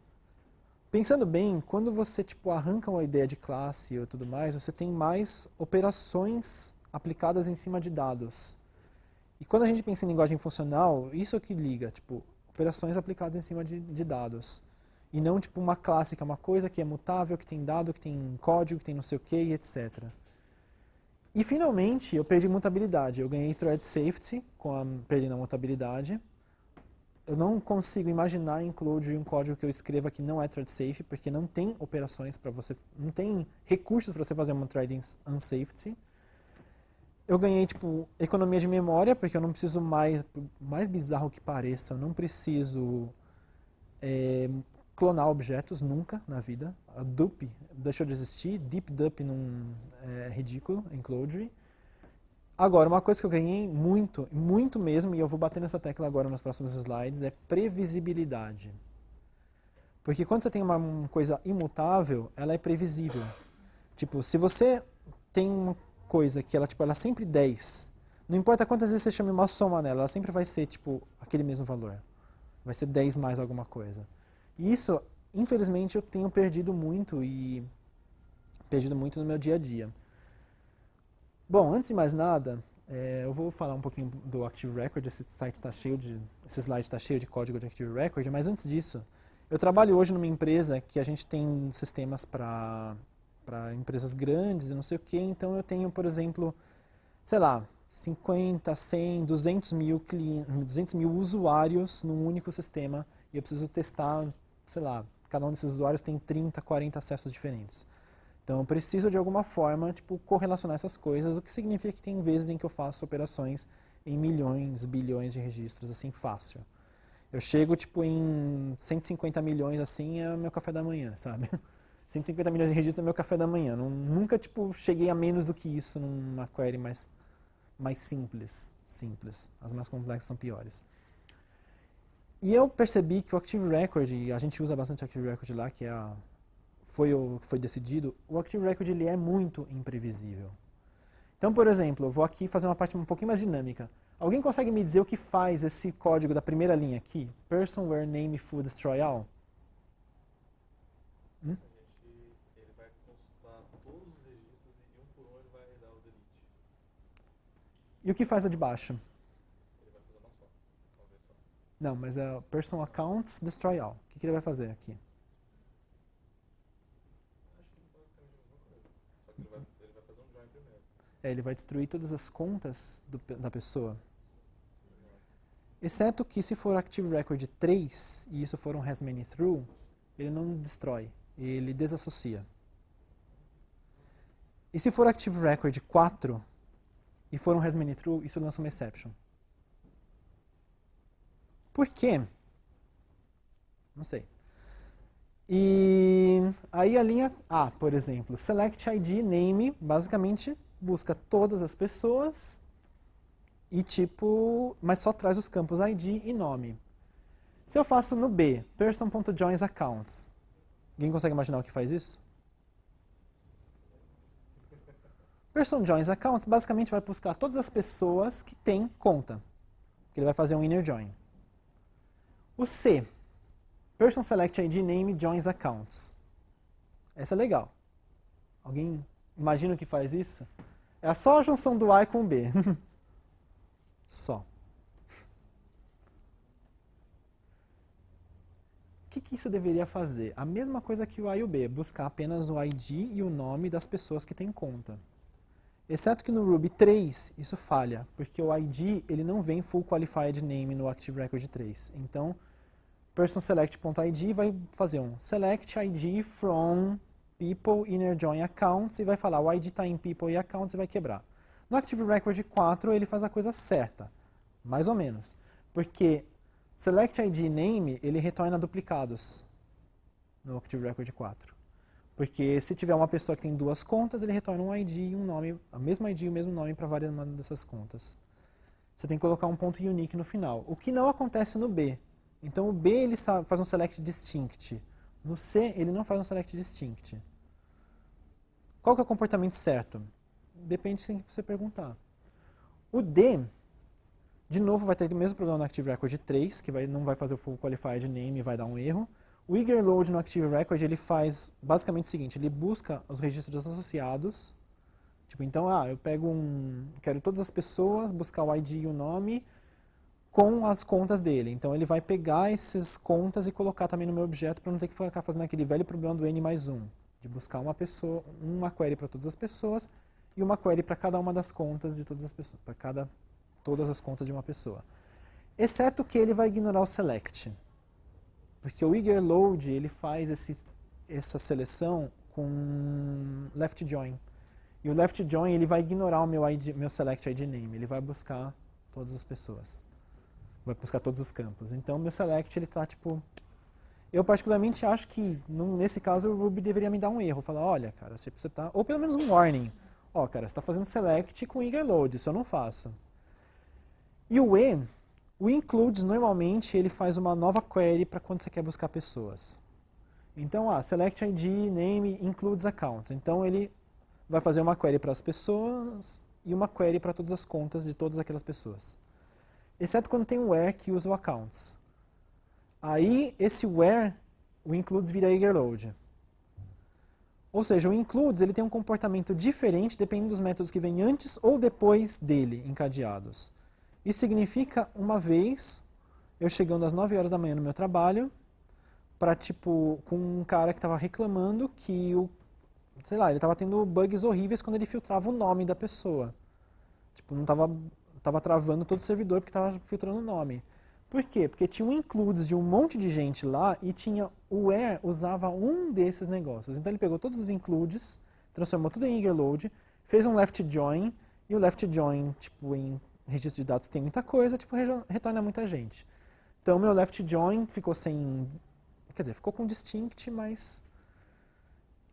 Pensando bem, quando você tipo arranca uma ideia de classe ou tudo mais, você tem mais operações aplicadas em cima de dados. E quando a gente pensa em linguagem funcional, isso é o que liga, tipo, operações aplicadas em cima de, de dados. E não tipo uma classe que é uma coisa que é mutável, que tem dado, que tem código, que tem não sei o que, etc. E finalmente, eu perdi mutabilidade. Eu ganhei thread safety com a, perdendo a mutabilidade eu não consigo imaginar em Cloud um código que eu escreva que não é thread safe, porque não tem operações para você, não tem recursos para você fazer uma thread unsafety. Eu ganhei tipo economia de memória, porque eu não preciso mais, mais bizarro que pareça, eu não preciso é, clonar objetos nunca na vida. A dupe deixou de existir, deep dup não é ridículo em Cloudry. Agora, uma coisa que eu ganhei muito, muito mesmo, e eu vou bater nessa tecla agora nos próximos slides, é previsibilidade. Porque quando você tem uma coisa imutável, ela é previsível. Tipo, se você tem uma coisa que ela, tipo, ela é sempre 10, não importa quantas vezes você chame uma soma nela, ela sempre vai ser, tipo, aquele mesmo valor. Vai ser 10 mais alguma coisa. E isso, infelizmente, eu tenho perdido muito e perdido muito no meu dia a dia. Bom, antes de mais nada, é, eu vou falar um pouquinho do Active Record. Esse site está cheio de, esse slide está cheio de código de Active Record. Mas antes disso, eu trabalho hoje numa empresa que a gente tem sistemas para para empresas grandes e não sei o que. Então eu tenho, por exemplo, sei lá, 50, 100, 200 mil, 200 mil usuários num único sistema e eu preciso testar, sei lá, cada um desses usuários tem 30, 40 acessos diferentes. Então eu preciso de alguma forma tipo, correlacionar essas coisas, o que significa que tem vezes em que eu faço operações em milhões, bilhões de registros, assim, fácil. Eu chego tipo em 150 milhões, assim, é meu café da manhã, sabe? 150 milhões de registros é meu café da manhã. Não, nunca tipo, cheguei a menos do que isso numa query mais, mais simples. simples. As mais complexas são piores. E eu percebi que o Active Record, a gente usa bastante Active Record lá, que é a foi o que foi decidido, o Active Record ele é muito imprevisível. Então, por exemplo, eu vou aqui fazer uma parte um pouquinho mais dinâmica. Alguém consegue me dizer o que faz esse código da primeira linha aqui? Person where name food destroy all? Hum? Ele vai consultar todos os registros e um por um ele vai dar o delete. E o que faz a de baixo? Ele vai fazer uma só. Não, mas é person accounts destroy all. O que, que ele vai fazer aqui? É, ele vai destruir todas as contas do, da pessoa. Exceto que se for Active Record 3, e isso for um Has Many Through, ele não destrói, ele desassocia. E se for Active Record 4, e for um Has Many Through, isso lança uma exception. Por quê? Não sei. E aí a linha A, por exemplo, select ID name, basicamente busca todas as pessoas e tipo, mas só traz os campos ID e nome. Se eu faço no B, person.joinsaccounts, accounts, alguém consegue imaginar o que faz isso? Person joins accounts basicamente vai buscar todas as pessoas que têm conta. Que ele vai fazer um inner join. O C, person select ID name joins accounts. Essa é legal. Alguém imagina o que faz isso? É só a junção do A com B. só. O que, que isso deveria fazer? A mesma coisa que o A e o B, buscar apenas o ID e o nome das pessoas que tem conta. Exceto que no Ruby 3 isso falha, porque o ID ele não vem full qualified name no Active Record 3. Então, person vai fazer um select ID from people, inner join accounts, e vai falar o ID está em people e accounts e vai quebrar. No Active Record 4 ele faz a coisa certa, mais ou menos, porque select ID name ele retorna duplicados no Active Record 4. Porque se tiver uma pessoa que tem duas contas, ele retorna um ID e um nome, a mesma ID e o mesmo nome para várias dessas contas. Você tem que colocar um ponto unique no final, o que não acontece no B. Então o B ele faz um select distinct. No C, ele não faz um select distinct. Qual que é o comportamento certo? Depende sem de você perguntar. O D, de novo, vai ter o mesmo problema no Active Record 3, que vai, não vai fazer o full qualified name e vai dar um erro. O eager load no Active Record, ele faz basicamente o seguinte, ele busca os registros associados. Tipo, então, ah, eu pego um... quero todas as pessoas, buscar o ID e o nome, com as contas dele. Então ele vai pegar essas contas e colocar também no meu objeto para não ter que ficar fazendo aquele velho problema do n mais 1, de buscar uma pessoa, uma query para todas as pessoas e uma query para cada uma das contas de todas as pessoas, para cada todas as contas de uma pessoa. Exceto que ele vai ignorar o select. Porque o eager load, ele faz esse, essa seleção com left join. E o left join, ele vai ignorar o meu, ID, meu select id name, ele vai buscar todas as pessoas vai buscar todos os campos. Então, meu select, ele tá, tipo... Eu, particularmente, acho que, nesse caso, o Ruby deveria me dar um erro. Falar, olha, cara, você está, Ou pelo menos um warning. Ó, oh, cara, você está fazendo select com eager load, isso eu não faço. E o E, o includes, normalmente, ele faz uma nova query para quando você quer buscar pessoas. Então, ah, select ID, name, includes accounts. Então, ele vai fazer uma query para as pessoas e uma query para todas as contas de todas aquelas pessoas exceto quando tem um where que usa o accounts. Aí, esse where, o includes vira eagerload. Ou seja, o includes ele tem um comportamento diferente dependendo dos métodos que vêm antes ou depois dele encadeados. Isso significa, uma vez, eu chegando às 9 horas da manhã no meu trabalho, para tipo, com um cara que estava reclamando que o sei lá, ele estava tendo bugs horríveis quando ele filtrava o nome da pessoa. Tipo, não estava tava travando todo o servidor porque estava filtrando o nome. Por quê? Porque tinha um includes de um monte de gente lá e tinha o where usava um desses negócios. Então ele pegou todos os includes, transformou tudo em load fez um left join e o left join, tipo, em registro de dados tem muita coisa, tipo, retorna muita gente. Então meu left join ficou sem, quer dizer, ficou com distinct, mas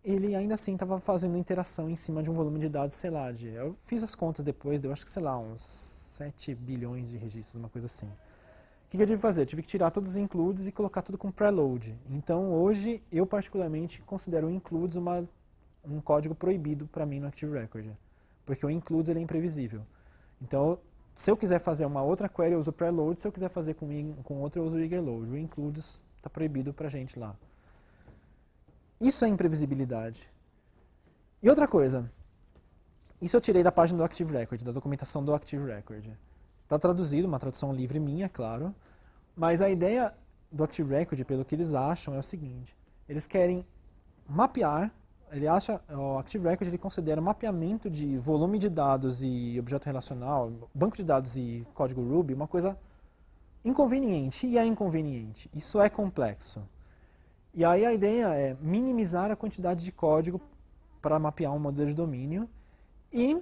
ele ainda assim estava fazendo interação em cima de um volume de dados, sei lá, de, eu fiz as contas depois, deu acho que, sei lá, uns 7 bilhões de registros, uma coisa assim. O que, que eu tive que fazer? Eu tive que tirar todos os includes e colocar tudo com preload. Então, hoje, eu particularmente considero o includes uma, um código proibido para mim no Active Record, porque o includes ele é imprevisível. Então, se eu quiser fazer uma outra query, eu uso preload, se eu quiser fazer com, com outra, eu uso eagerload. O includes está proibido para gente lá. Isso é imprevisibilidade. E outra coisa, isso eu tirei da página do Active Record, da documentação do Active Record. Está traduzido, uma tradução livre minha, claro, mas a ideia do Active Record, pelo que eles acham, é o seguinte: eles querem mapear, ele acha, o Active Record ele considera mapeamento de volume de dados e objeto relacional, banco de dados e código Ruby, uma coisa inconveniente. E é inconveniente. Isso é complexo. E aí a ideia é minimizar a quantidade de código para mapear um modelo de domínio e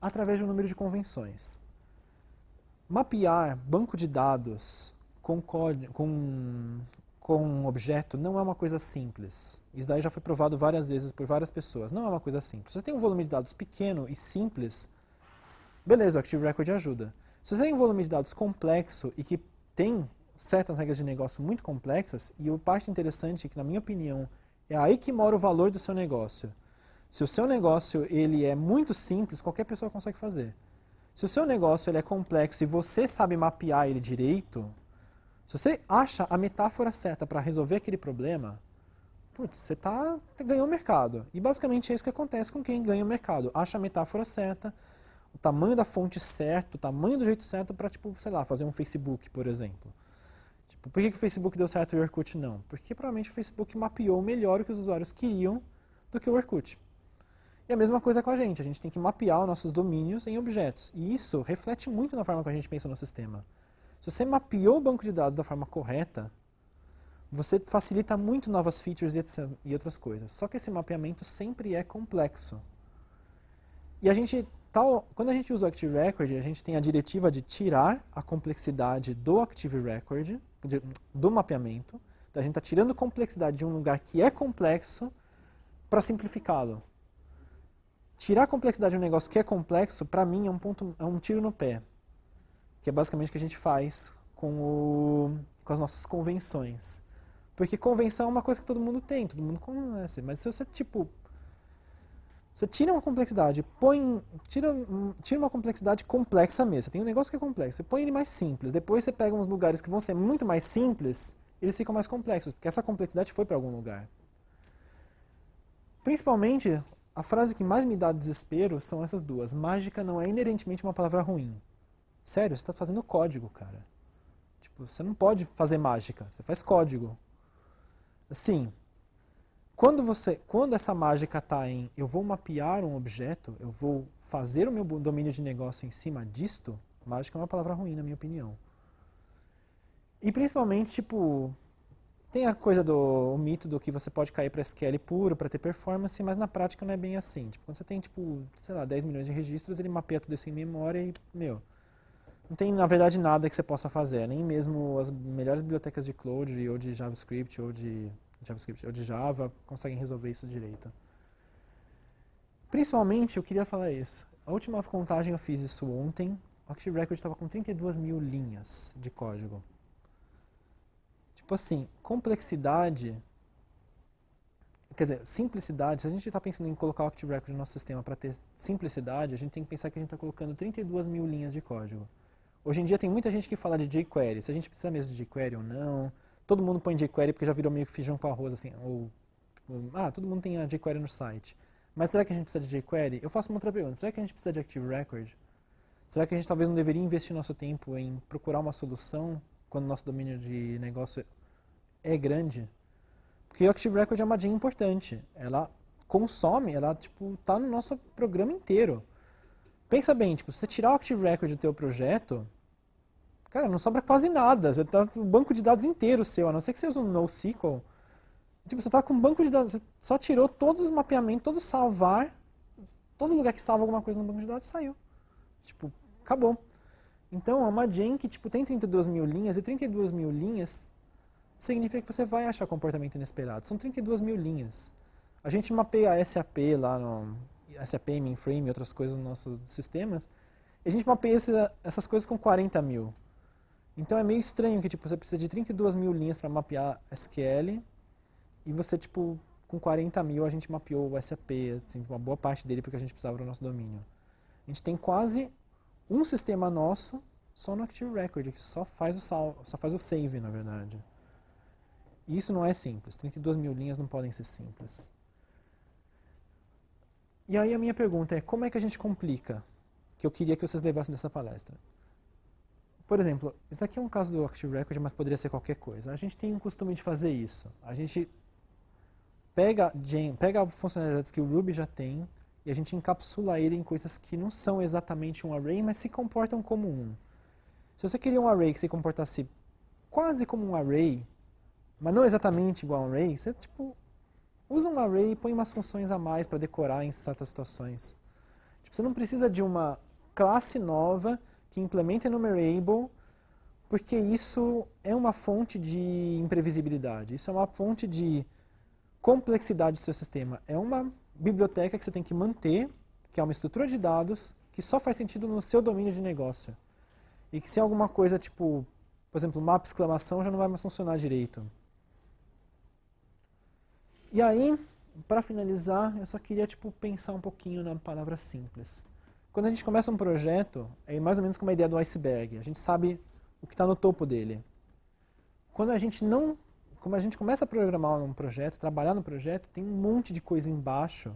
através de um número de convenções. Mapear banco de dados com, código, com, com objeto não é uma coisa simples. Isso daí já foi provado várias vezes por várias pessoas. Não é uma coisa simples. Se você tem um volume de dados pequeno e simples, beleza, o Active Record ajuda. Se você tem um volume de dados complexo e que tem certas regras de negócio muito complexas e o parte interessante que na minha opinião é aí que mora o valor do seu negócio. Se o seu negócio ele é muito simples, qualquer pessoa consegue fazer. Se o seu negócio ele é complexo e você sabe mapear ele direito, se você acha a metáfora certa para resolver aquele problema, putz, você tá, ganhou o mercado. E basicamente é isso que acontece com quem ganha o mercado. Acha a metáfora certa, o tamanho da fonte certo, o tamanho do jeito certo para, tipo, sei lá, fazer um Facebook, por exemplo. Tipo, por que, que o Facebook deu certo e o Orkut não? Porque provavelmente o Facebook mapeou melhor o que os usuários queriam do que o Orkut. E a mesma coisa com a gente, a gente tem que mapear os nossos domínios em objetos. E isso reflete muito na forma que a gente pensa no sistema. Se você mapeou o banco de dados da forma correta, você facilita muito novas features e outras coisas. Só que esse mapeamento sempre é complexo. E a gente tal, quando a gente usa o Active Record, a gente tem a diretiva de tirar a complexidade do Active Record, de, do mapeamento. Então a gente está tirando complexidade de um lugar que é complexo para simplificá-lo. Tirar a complexidade de um negócio que é complexo, para mim, é um, ponto, é um tiro no pé. Que é basicamente o que a gente faz com, o, com as nossas convenções. Porque convenção é uma coisa que todo mundo tem, todo mundo conhece. Mas se você, tipo, você tira uma complexidade, põe, tira, tira uma complexidade complexa mesmo. Você tem um negócio que é complexo, você põe ele mais simples. Depois você pega uns lugares que vão ser muito mais simples, eles ficam mais complexos, porque essa complexidade foi para algum lugar. Principalmente, a frase que mais me dá desespero são essas duas. Mágica não é inerentemente uma palavra ruim. Sério, você está fazendo código, cara. Tipo, você não pode fazer mágica, você faz código. Sim, quando, você, quando essa mágica está em eu vou mapear um objeto, eu vou fazer o meu domínio de negócio em cima disto, mágica é uma palavra ruim, na minha opinião. E principalmente, tipo, tem a coisa do mito do que você pode cair para SQL puro para ter performance, mas na prática não é bem assim. Tipo, quando você tem, tipo, sei lá, 10 milhões de registros, ele mapeia tudo isso em memória e, meu, não tem, na verdade, nada que você possa fazer. Nem mesmo as melhores bibliotecas de Cloud ou de JavaScript ou de JavaScript ou de Java conseguem resolver isso direito. Principalmente, eu queria falar isso. A última contagem eu fiz isso ontem. O Active Record estava com 32 mil linhas de código. Tipo assim, complexidade quer dizer, simplicidade, se a gente está pensando em colocar o Active Record no nosso sistema para ter simplicidade, a gente tem que pensar que a gente está colocando 32 mil linhas de código. Hoje em dia tem muita gente que fala de jQuery, se a gente precisa mesmo de jQuery ou não, Todo mundo põe jQuery porque já virou meio que feijão com arroz, assim, ou, ah, todo mundo tem a jQuery no site. Mas será que a gente precisa de jQuery? Eu faço uma outra pergunta, será que a gente precisa de Active Record? Será que a gente talvez não deveria investir nosso tempo em procurar uma solução quando nosso domínio de negócio é grande? Porque o Active Record é uma dica importante, ela consome, ela, tipo, tá no nosso programa inteiro. Pensa bem, tipo, se você tirar o Active Record do teu projeto, Cara, não sobra quase nada. Você tá com um banco de dados inteiro seu, a não ser que você use um NoSQL. Tipo, você tá com um banco de dados, você só tirou todos os mapeamentos, todo salvar, todo lugar que salva alguma coisa no banco de dados saiu. Tipo, acabou. Então, é uma gen que tipo, tem 32 mil linhas, e 32 mil linhas significa que você vai achar comportamento inesperado. São 32 mil linhas. A gente mapeia SAP lá no SAP, mainframe e outras coisas nos nossos sistemas, e a gente mapeia essas coisas com 40 mil. Então é meio estranho que tipo, você precisa de 32 mil linhas para mapear SQL e você, tipo, com 40 mil a gente mapeou o SAP, assim, uma boa parte dele porque a gente precisava do nosso domínio. A gente tem quase um sistema nosso só no Active Record, que só faz o, sal, só faz o save, na verdade. E isso não é simples. 32 mil linhas não podem ser simples. E aí a minha pergunta é, como é que a gente complica? Que eu queria que vocês levassem dessa palestra. Por exemplo, isso aqui é um caso do Active Record, mas poderia ser qualquer coisa. A gente tem um costume de fazer isso. A gente pega, pega funcionalidades que o Ruby já tem e a gente encapsula ele em coisas que não são exatamente um array, mas se comportam como um. Se você queria um array que se comportasse quase como um array, mas não exatamente igual a um array, você tipo, usa um array e põe umas funções a mais para decorar em certas situações. Tipo, você não precisa de uma classe nova que implementa enumerable, porque isso é uma fonte de imprevisibilidade, isso é uma fonte de complexidade do seu sistema. É uma biblioteca que você tem que manter, que é uma estrutura de dados, que só faz sentido no seu domínio de negócio. E que se é alguma coisa, tipo, por exemplo, mapa exclamação, já não vai mais funcionar direito. E aí, para finalizar, eu só queria tipo, pensar um pouquinho na palavra simples. Quando a gente começa um projeto, é mais ou menos como a ideia do iceberg. A gente sabe o que está no topo dele. Quando a gente não, como a gente começa a programar um projeto, trabalhar no projeto, tem um monte de coisa embaixo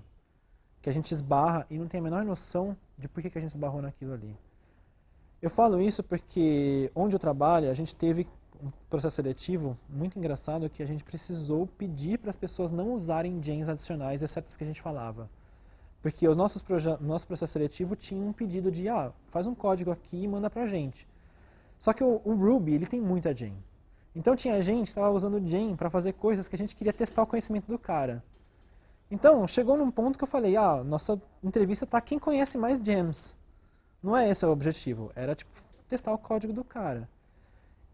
que a gente esbarra e não tem a menor noção de por que, que a gente esbarrou naquilo ali. Eu falo isso porque onde eu trabalho, a gente teve um processo seletivo muito engraçado que a gente precisou pedir para as pessoas não usarem genes adicionais, exceto as que a gente falava. Porque o nosso processo seletivo tinha um pedido de, ah, faz um código aqui e manda pra gente. Só que o, o Ruby, ele tem muita gen. Então tinha gente que estava usando gen para fazer coisas que a gente queria testar o conhecimento do cara. Então, chegou num ponto que eu falei, ah, nossa entrevista tá quem conhece mais gems. Não é esse o objetivo, era tipo testar o código do cara.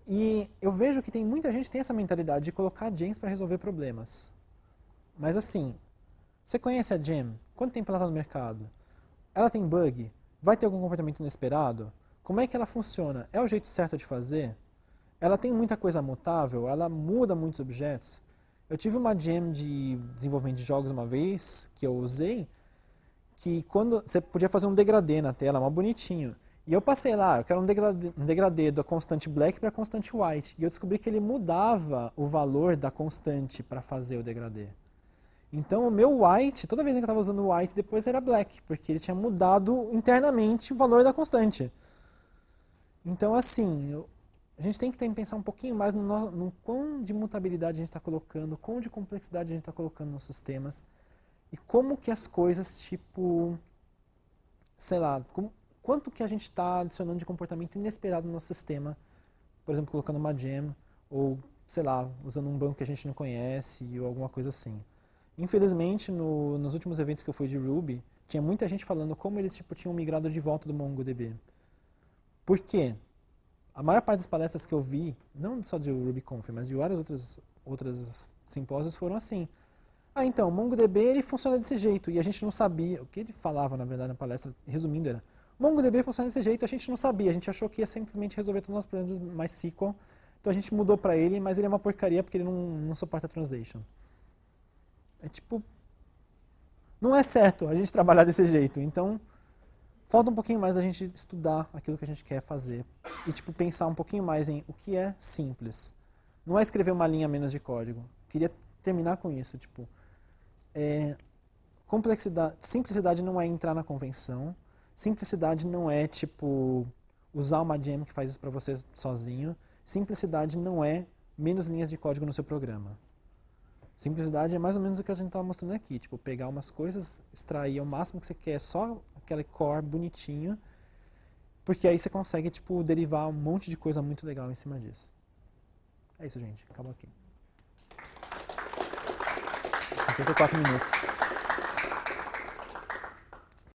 E eu vejo que tem muita gente que tem essa mentalidade de colocar gems para resolver problemas. Mas assim, você conhece a gem? Quanto tempo ela está no mercado? Ela tem bug? Vai ter algum comportamento inesperado? Como é que ela funciona? É o jeito certo de fazer? Ela tem muita coisa mutável? Ela muda muitos objetos? Eu tive uma gem de desenvolvimento de jogos uma vez, que eu usei, que quando você podia fazer um degradê na tela, mais bonitinho. E eu passei lá, eu quero um degradê, um degradê da constante black para constante white. E eu descobri que ele mudava o valor da constante para fazer o degradê. Então o meu white, toda vez que eu estava usando white, depois era black, porque ele tinha mudado internamente o valor da constante. Então assim, eu, a gente tem que, tem pensar um pouquinho mais no, no, no quão de mutabilidade a gente está colocando, quão de complexidade a gente está colocando nos sistemas, e como que as coisas, tipo, sei lá, como, quanto que a gente está adicionando de comportamento inesperado no nosso sistema, por exemplo, colocando uma gem, ou, sei lá, usando um banco que a gente não conhece, ou alguma coisa assim. Infelizmente, no, nos últimos eventos que eu fui de Ruby, tinha muita gente falando como eles tipo, tinham migrado de volta do MongoDB. Por quê? A maior parte das palestras que eu vi, não só de RubyConf, mas de várias outras outras simpósios, foram assim. Ah, então, o MongoDB ele funciona desse jeito, e a gente não sabia. O que ele falava, na verdade, na palestra, resumindo, era MongoDB funciona desse jeito, a gente não sabia, a gente achou que ia simplesmente resolver todos os nossos problemas mais SQL, então a gente mudou para ele, mas ele é uma porcaria porque ele não, não suporta translation. É tipo. Não é certo a gente trabalhar desse jeito. Então, falta um pouquinho mais a gente estudar aquilo que a gente quer fazer. E, tipo, pensar um pouquinho mais em o que é simples. Não é escrever uma linha menos de código. Queria terminar com isso. Tipo, é, complexidade, simplicidade não é entrar na convenção. Simplicidade não é, tipo, usar uma gem que faz isso para você sozinho. Simplicidade não é menos linhas de código no seu programa. Simplicidade é mais ou menos o que a gente estava mostrando aqui, tipo, pegar umas coisas, extrair ao máximo que você quer, só aquela core bonitinho, porque aí você consegue, tipo, derivar um monte de coisa muito legal em cima disso. É isso, gente. Acabou aqui. 54 minutos.